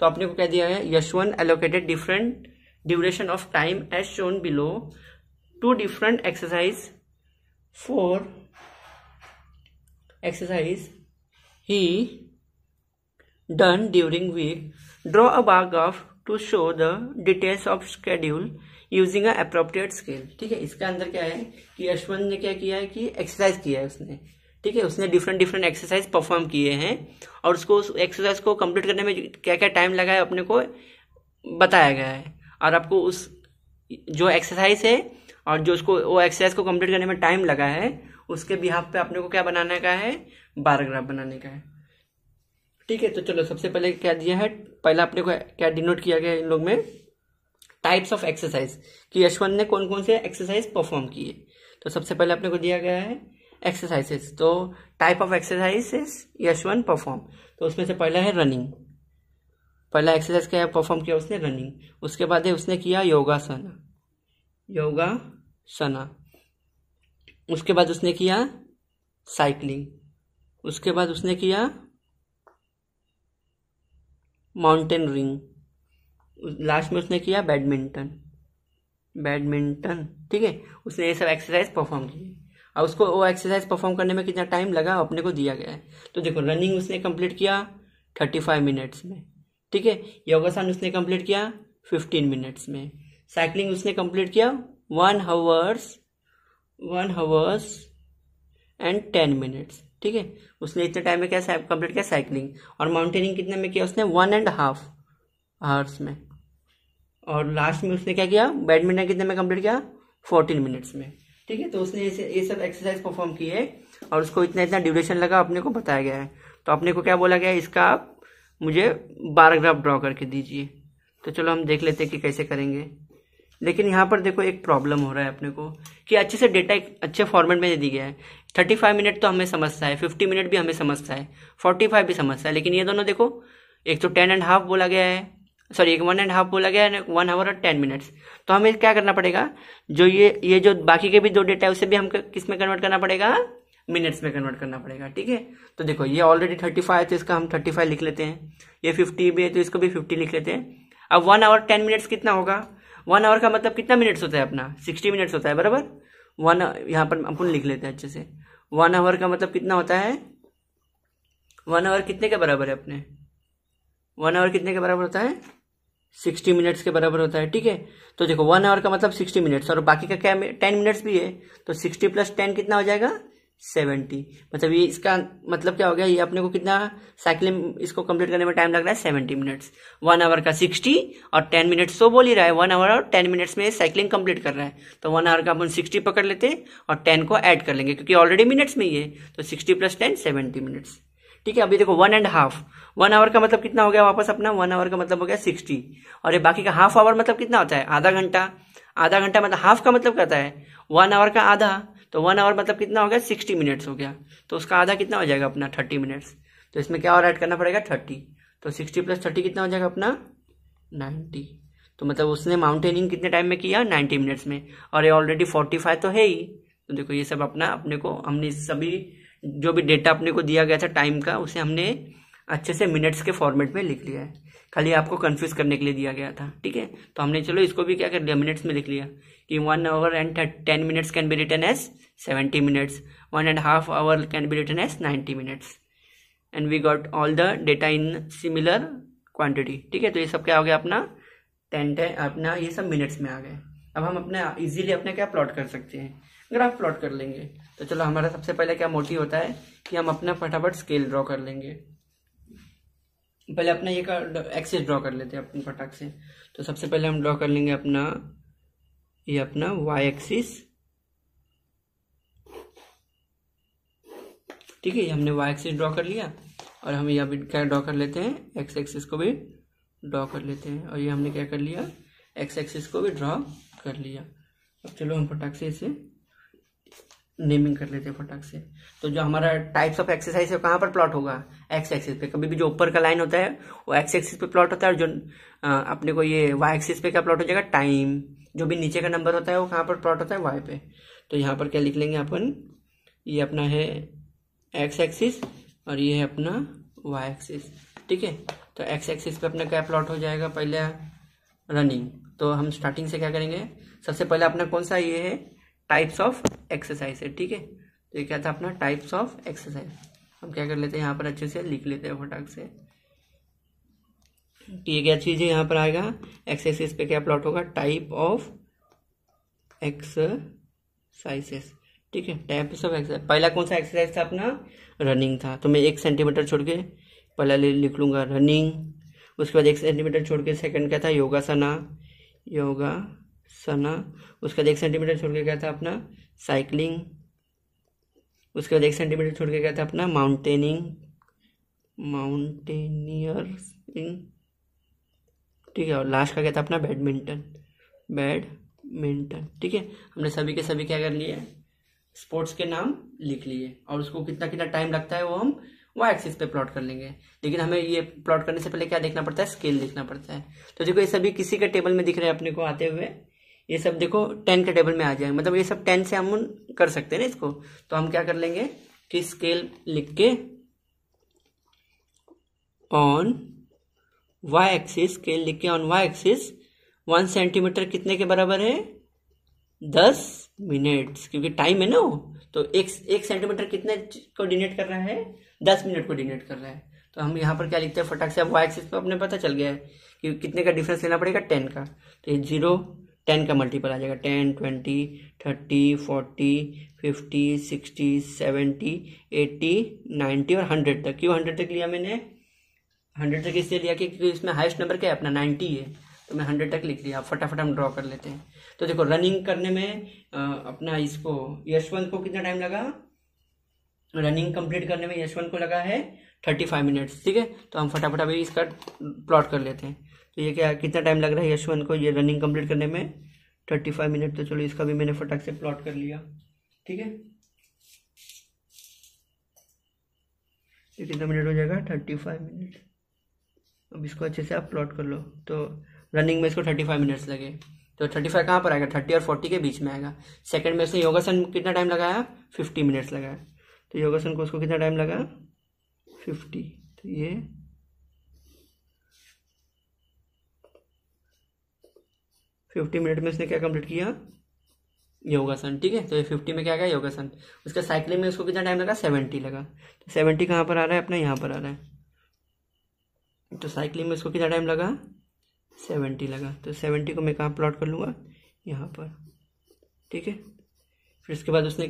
तो आपने को क्या दिया है यशवन allocated different duration of time as shown below two different exercise for exercise he done during week. Draw a bar graph to show the details of schedule using a appropriate scale. ठीक है इसका अंदर क्या है कि यशवंत ने क्या किया है कि एक्सरसाइज किया है उसने ठीक है उसने डिफरेंट डिफरेंट एक्सरसाइज परफॉर्म किए हैं और उसको उस एक्सरसाइज को कंप्लीट करने में क्या क्या टाइम लगा है अपने को बताया गया है और आपको उस जो एक्सरसाइज है और जो उसको वो एक्सरसाइज को कंप्लीट करने में टाइम लगा है उसके बिहाफ पे अपने को क्या बनाने का है बारोग्राफ बनाने का है ठीक है तो चलो सबसे पहले क्या दिया है पहला अपने को क्या डिनोट किया गया इन लोग में टाइप्स ऑफ एक्सरसाइज कि यशवंत ने कौन कौन से एक्सरसाइज परफॉर्म किए तो सबसे पहले अपने को दिया गया है एक्सरसाइजेस तो type of exercises Yashwant perform तो उसमें से पहला है रनिंग पहला एक्सरसाइज क्या परफॉर्म किया उसने रनिंग उसके बाद है उसने किया योगा सना उसके बाद उसने किया साइकिलिंग उसके बाद उसने किया माउंटेन रिंग लास्ट में उसने किया बैडमिंटन बैडमिंटन ठीक है उसने ये सब एक्सरसाइज परफॉर्म की अब उसको वो एक्सरसाइज परफॉर्म करने में कितना टाइम लगा अपने को दिया गया है तो देखो रनिंग उसने कंप्लीट किया थर्टी फाइव मिनट्स में ठीक है योगासन उसने कंप्लीट किया फिफ्टीन मिनट्स में साइकिलिंग उसने कंप्लीट किया one hours one hours and ten minutes ठीक है उसने इतने टाइम में क्या कंप्लीट किया साइकिलिंग और माउंटेनिंग कितने में किया उसने वन एंड हाफ आवर्स में और लास्ट में उसने क्या किया बैडमिंटन कितने में कंप्लीट किया फोर्टीन मिनट्स में ठीक है तो उसने ये सब एक्सरसाइज परफॉर्म की है और उसको इतना इतना ड्यूरेशन लगा अपने को बताया गया है तो अपने को क्या बोला गया है इसका आप मुझे बाराग्राफ ड्रॉ करके दीजिए तो चलो हम देख लेते हैं कि कैसे करेंगे लेकिन यहाँ पर देखो एक प्रॉब्लम हो रहा है अपने को कि अच्छे से डेटा एक अच्छे फॉर्मेट में दे दिया गया है थर्टी फाइव मिनट तो हमें समझता है फिफ्टी मिनट भी हमें समझता है फोर्टी फाइव भी समझता है लेकिन ये दोनों देखो एक तो टेन एंड हाफ बोला गया है सॉरी एक वन एंड हाफ बोला गया है वन आवर और टेन मिनट्स तो हमें क्या करना पड़ेगा जो ये ये जो बाकी के भी दो डेटा है उसे भी हम किस में कन्वर्ट करना पड़ेगा मिनट्स में कन्वर्ट करना पड़ेगा ठीक है तो देखो ये ऑलरेडी थर्टी फाइव है तो इसका हम थर्टी फाइव लिख लेते हैं ये फिफ्टी भी है तो इसको भी फिफ्टी लिख लेते हैं अब वन आवर टेन मिनट्स कितना होगा वन आवर का मतलब कितना मिनट्स होता है अपना सिक्सटी मिनट्स होता है बराबर वन यहाँ पर अपन लिख लेते हैं अच्छे से वन आवर का मतलब कितना होता है वन आवर कितने के बराबर है अपने वन आवर कितने के बराबर होता है सिक्सटी मिनट्स के बराबर होता है ठीक है तो देखो वन आवर का मतलब सिक्सटी मिनट्स और बाकी का क्या टेन मिनट्स भी है तो सिक्सटी प्लस टेन कितना हो जाएगा सेवेंटी मतलब ये इसका मतलब क्या हो गया ये अपने को कितना साइकिल इसको कंप्लीट करने में टाइम लग रहा है सेवेंटी मिनट्स वन आवर का सिक्सटी और टेन मिनट्स तो बोल ही रहा है वन आवर और टेन मिनट्स में साइकिलिंग कंप्लीट कर रहा है तो वन आवर का अपन सिक्सटी पकड़ लेते हैं और टेन को ऐड कर लेंगे क्योंकि ऑलरेडी मिनट्स में ही है तो sixty plus ten seventy minutes ठीक है अभी देखो one and half one hour का मतलब कितना हो गया वापस अपना वन आवर का मतलब हो गया सिक्सटी और ये बाकी का हाफ आवर मतलब कितना होता है आधा घंटा आधा घंटा मतलब हाफ का मतलब कहता है वन आवर का आधा तो वन आवर मतलब कितना हो गया सिक्सटी मिनट्स हो गया तो उसका आधा कितना हो जाएगा अपना थर्टी मिनट्स तो इसमें क्या और ऐड करना पड़ेगा थर्टी तो सिक्सटी प्लस थर्टी कितना हो जाएगा अपना नाइन्टी तो मतलब उसने माउंटेनिंग कितने टाइम में किया नाइन्टी मिनट्स में और ये ऑलरेडी फोर्टी फाइव तो है ही तो देखो ये सब अपना अपने को हमने सभी जो भी डेटा अपने को दिया गया था टाइम का उसे हमने अच्छे से मिनट्स के फॉर्मेट में लिख लिया है खाली आपको कन्फ्यूज़ करने के लिए दिया गया था ठीक है तो हमने चलो इसको भी क्या कर लिया मिनट्स में लिख लिया कि one hour and ten minutes can be written as seventy minutes one and half hour can be written as ninety minutes and we got all the data in similar quantity ठीक है तो ये सब क्या हो गया अपना टेन है अपना ये सब मिनट्स में आ गए अब हम अपने इजीली अपने क्या प्लॉट कर सकते हैं ग्राफ प्लॉट कर लेंगे तो चलो हमारा सबसे पहले क्या मोटिव होता है कि हम अपना फटाफट स्केल ड्रॉ कर लेंगे पहले अपना ये एक्सेस ड्रॉ कर लेते हैं अपने फटाक से तो सबसे पहले हम ड्रॉ कर लेंगे अपना ये अपना वाई एक्सिस ठीक है हमने वाई एक्सिस ड्रॉ कर लिया और हम यह भी क्या ड्रॉ कर लेते हैं एक्स एक्सिस को भी ड्रॉ कर लेते हैं और ये हमने क्या कर लिया एक्स एक्सिस को भी ड्रॉ कर लिया अब चलो हम फटाक से इसे नेमिंग कर लेते हैं फटाक से तो जो हमारा टाइप्स ऑफ एक्सरसाइज है कहाँ पर प्लॉट होगा एक्स एक्सिस पे कभी भी जो ऊपर का लाइन होता है वो एक्स एक्सिस पे प्लॉट होता है और जो आ, अपने को ये वाई एक्सिस पे क्या प्लॉट हो जाएगा टाइम जो भी नीचे का नंबर होता है वो कहाँ पर प्लॉट होता है वाई पे तो यहाँ पर क्या लिख लेंगे अपन ये अपना है एक्स एक्सिस और ये है अपना वाई एक्सिस ठीक है तो एक्स एक्सिस पे अपना क्या प्लॉट हो जाएगा पहले रनिंग तो हम स्टार्टिंग से क्या करेंगे सबसे पहले अपना कौन सा ये है टाइप्स ऑफ एक्सरसाइज है ठीक है तो ये क्या था अपना टाइप्स ऑफ एक्सरसाइज हम क्या कर लेते हैं यहाँ पर अच्छे से लिख लेते हैं फटाक से तो ये क्या चीज़ है यहां पर आएगा एक्सरसाइज पे क्या प्लॉट होगा टाइप ऑफ एक्सरसाइजेस ठीक है टाइप सब एक्सरसाइज पहला कौन सा एक्सरसाइज था अपना रनिंग था तो मैं एक सेंटीमीटर छोड़ के पहला लिख लूंगा रनिंग उसके बाद एक सेंटीमीटर छोड़ के सेकेंड क्या था योगा सना योगा सना उसके बाद एक सेंटीमीटर छोड़ के क्या था अपना साइकिलिंग उसके बाद एक सेंटीमीटर छोड़ के क्या था अपना माउंटेनिंग माउंटेनियर ठीक है और लास्ट का क्या था अपना बैडमिंटन बैडमिंटन ठीक है हमने सभी के सभी क्या कर लिए स्पोर्ट्स के नाम लिख लिए और उसको कितना कितना टाइम लगता है वो हम वाई एक्सिस पे प्लॉट कर लेंगे लेकिन हमें ये प्लॉट करने से पहले क्या देखना पड़ता है स्केल देखना पड़ता है तो देखो ये सभी किसी के टेबल में दिख रहे हैं अपने को आते हुए ये सब देखो टेन के टेबल में आ जाएंगे मतलब ये सब टेन से हम कर सकते हैं ना इसको तो हम क्या कर लेंगे कि स्केल लिख के ऑन वाई एक्सिस स्केल के on Y axis one centimetre कितने के बराबर है दस मिनट्स क्योंकि टाइम है ना वो तो एक एक सेंटीमीटर कितने को डिनेट कर रहा है दस मिनट को डिनेट कर रहा है तो हम यहाँ पर क्या लिखते हैं फटाक से अब वाई एक्सिस पर अपने पता चल गया है कि कितने का डिफरेंस लेना पड़ेगा टेन का तो ये जीरो टेन का मल्टीपल आ जाएगा ten twenty thirty forty fifty sixty seventy eighty ninety और हंड्रेड तक क्यों हंड्रेड तक लिया मैंने हंड्रेड तक इसलिए लिया कि क्योंकि इसमें हाइस्ट नंबर क्या है अपना नाइन्टी है तो मैं हंड्रेड तक लिख लिया फटाफट हम ड्रॉ कर लेते हैं तो देखो रनिंग करने में अपना इसको यशवंत को कितना टाइम लगा रनिंग कंप्लीट करने में यशवंत को लगा है थर्टी फाइव मिनट्स ठीक है तो हम फटाफट अभी इसका प्लॉट कर लेते हैं तो ये क्या कितना टाइम लग रहा है यशवंत को ये रनिंग कंप्लीट करने में थर्टी फाइव मिनट तो चलो इसका भी मैंने फटाक से प्लॉट कर लिया ठीक है ये कितना मिनट हो जाएगा थर्टी फाइव मिनट अब इसको अच्छे से आप प्लॉट कर लो तो रनिंग में इसको थर्टी फाइव मिनट्स लगे तो थर्टी फाइव कहाँ पर आएगा थर्टी और फोर्टी के बीच में आएगा सेकंड में उसने योगासन कितना टाइम लगाया फिफ्टी मिनट्स लगाया तो योगासन को उसको कितना टाइम लगा फिफ्टी तो ये फिफ्टी मिनट में उसने क्या कंप्लीट किया योगासन ठीक है तो ये फिफ्टी में क्या गया योगासन उसका साइकिलिंग में उसको कितना टाइम लगा सेवेंटी लगा तो सेवेंटी कहाँ पर आ रहा है अपना यहाँ पर आ रहा है तो साइकिलिंग में इसको कितना टाइम लगा सेवेंटी लगा तो सेवेंटी को मैं कहाँ प्लॉट कर लूँगा यहाँ पर ठीक है फिर इसके बाद उसने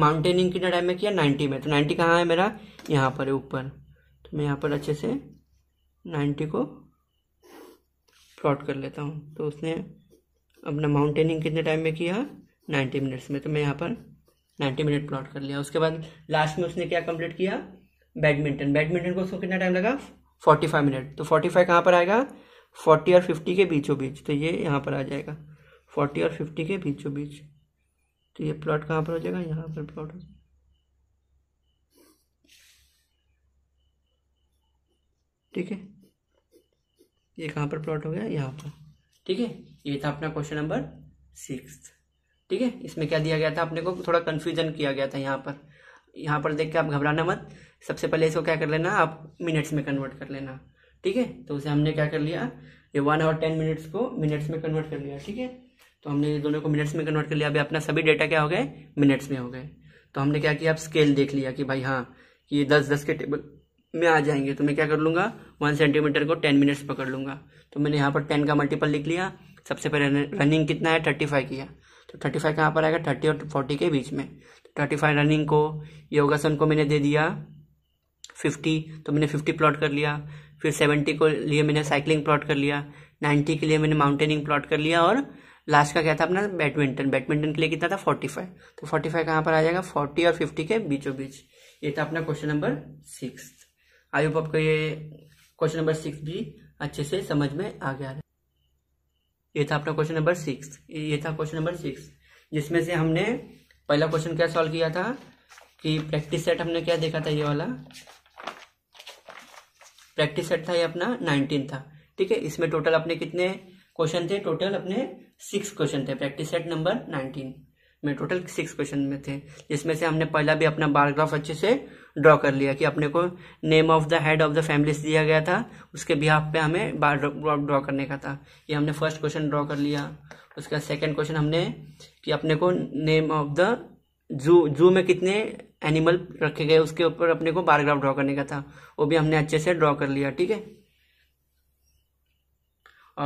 माउंटेनिंग कितना टाइम में किया नाइन्टी में तो नाइन्टी कहाँ है मेरा यहाँ पर है ऊपर तो मैं यहाँ पर अच्छे से नाइन्टी को प्लॉट कर लेता हूँ तो उसने अपना माउंटेनिंग कितने टाइम में किया नाइन्टी मिनट्स में तो मैं यहाँ पर नाइन्टी मिनट प्लॉट कर लिया उसके बाद लास्ट में उसने क्या कंप्लीट किया बैडमिंटन बैडमिंटन को उसको कितना टाइम लगा फोर्टी फाइव मिनट तो फोर्टी फाइव कहाँ पर आएगा फोर्टी और फिफ्टी के बीचों बीच तो ये यहाँ पर आ जाएगा फोर्टी और फिफ्टी के बीचों बीच तो ये प्लॉट कहाँ पर हो जाएगा यहाँ पर प्लॉट हो जाएगा ठीक है ये कहाँ पर प्लॉट हो गया यहाँ पर ठीक है ये था अपना क्वेश्चन नंबर सिक्स ठीक है इसमें क्या दिया गया था अपने को थोड़ा कन्फ्यूजन किया गया था यहाँ पर यहाँ पर देख के आप घबराना मत सबसे पहले इसको क्या कर लेना आप मिनट्स में कन्वर्ट कर लेना ठीक है तो उसे हमने क्या कर लिया ये वन आवर टेन मिनट्स को मिनट्स में कन्वर्ट कर लिया ठीक है तो हमने ये दोनों को मिनट्स में कन्वर्ट कर लिया अभी अपना सभी डेटा क्या हो गए मिनट्स में हो गए तो हमने क्या किया आप स्केल देख लिया कि भाई हाँ ये दस दस के टेबल में आ जाएंगे तो मैं क्या कर लूंगा वन सेंटीमीटर को टेन मिनट्स पकड़ लूंगा तो मैंने यहाँ पर टेन का मल्टीपल लिख लिया सबसे पहले रनिंग कितना है थर्टी फाइव किया तो थर्टी फाइव कहाँ पर आएगा थर्टी और फोर्टी के बीच में तो थर्टी फाइव रनिंग को योगासन को मैंने दे दिया फिफ्टी तो मैंने फिफ्टी प्लॉट कर लिया फिर सेवेंटी को लिए मैंने साइकिलिंग प्लॉट कर लिया नाइन्टी के लिए मैंने माउंटेनिंग प्लॉट कर लिया और लास्ट का क्या था अपना बैडमिंटन बैडमिंटन के लिए कितना था फोर्टी फाइव तो फोर्टी फाइव कहाँ पर आ जाएगा फोर्टी और फिफ्टी के बीचों बीच ये था अपना question number six I hope आपको ये क्वेश्चन नंबर सिक्स भी अच्छे से समझ में आ गया है ये था अपना क्वेश्चन नंबर सिक्स ये था क्वेश्चन नंबर सिक्स जिसमें से हमने पहला क्वेश्चन क्या सॉल्व किया था कि प्रैक्टिस सेट हमने क्या देखा था ये वाला प्रैक्टिस सेट था ये अपना नाइनटीन था ठीक है इसमें टोटल अपने कितने क्वेश्चन थे टोटल अपने सिक्स क्वेश्चन थे प्रैक्टिस सेट नंबर नाइनटीन में टोटल सिक्स क्वेश्चन में थे जिसमें से हमने पहला भी अपना बायोग्राफ अच्छे से ड्रॉ कर लिया कि अपने को name of the head of the families दिया गया था उसके बिहाफ पे हमें बायोग्राफ ड्रॉ करने का था ये हमने फर्स्ट क्वेश्चन ड्रॉ कर लिया उसका सेकंड क्वेश्चन हमने कि अपने को नेम ऑफ द जू जू में कितने एनिमल रखे गए उसके ऊपर अपने को बारग्राफ ड्रॉ करने का था वो भी हमने अच्छे से ड्रॉ कर लिया ठीक है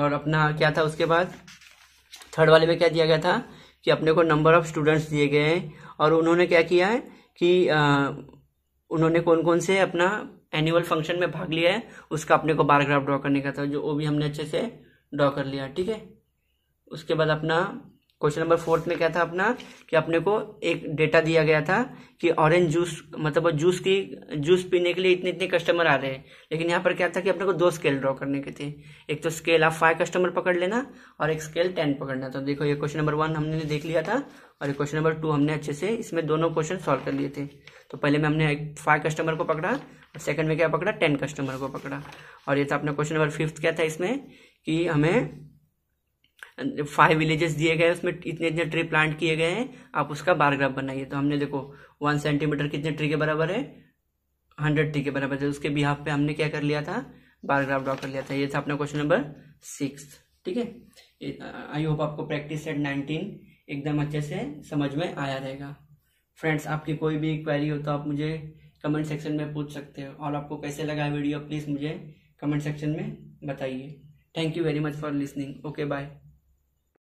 और अपना क्या था उसके बाद थर्ड वाले में क्या दिया गया था कि अपने को नंबर ऑफ स्टूडेंट्स दिए गए हैं और उन्होंने क्या किया है कि आ, उन्होंने कौन कौन से अपना एनुअल फंक्शन में भाग लिया है उसका अपने को बारग्राफ ड्रॉ करने का था जो वो भी हमने अच्छे से ड्रॉ कर लिया ठीक है उसके बाद अपना क्वेश्चन नंबर फोर्थ में क्या था अपना कि अपने को एक डेटा दिया गया था कि ऑरेंज जूस मतलब जूस की जूस पीने के लिए इतने इतने कस्टमर आ रहे हैं लेकिन यहाँ पर क्या था कि अपने को दो स्केल ड्रॉ करने के थे एक तो स्केल आप फाइव कस्टमर पकड़ लेना और एक स्केल टेन पकड़ना तो देखो ये क्वेश्चन नंबर वन हमने देख लिया था और ये क्वेश्चन नंबर टू हमने अच्छे से इसमें दोनों क्वेश्चन सॉल्व कर लिए थे तो पहले में हमने फाइव कस्टमर को पकड़ा और सेकंड में क्या पकड़ा टेन कस्टमर को पकड़ा और ये था अपना क्वेश्चन नंबर फिफ्थ क्या था इसमें कि हमें फाइव विलेजेस दिए गए उसमें इतने इतने ट्री प्लांट किए गए हैं आप उसका बारग्राफ बनाइए तो हमने देखो वन सेंटीमीटर कितने ट्री के बराबर है हंड्रेड ट्री के बराबर है उसके बिहाफ पे हमने क्या कर लिया था बारग्राफ ड्रॉ कर लिया था ये था अपना क्वेश्चन नंबर सिक्स ठीक है आई होप आपको प्रैक्टिस सेट नाइनटीन एकदम अच्छे से समझ में आया रहेगा फ्रेंड्स आपकी कोई भी क्वेरी हो तो आप मुझे कमेंट सेक्शन में पूछ सकते हो और आपको कैसे लगा वीडियो प्लीज़ मुझे कमेंट सेक्शन में बताइए thank you very much for listening okay bye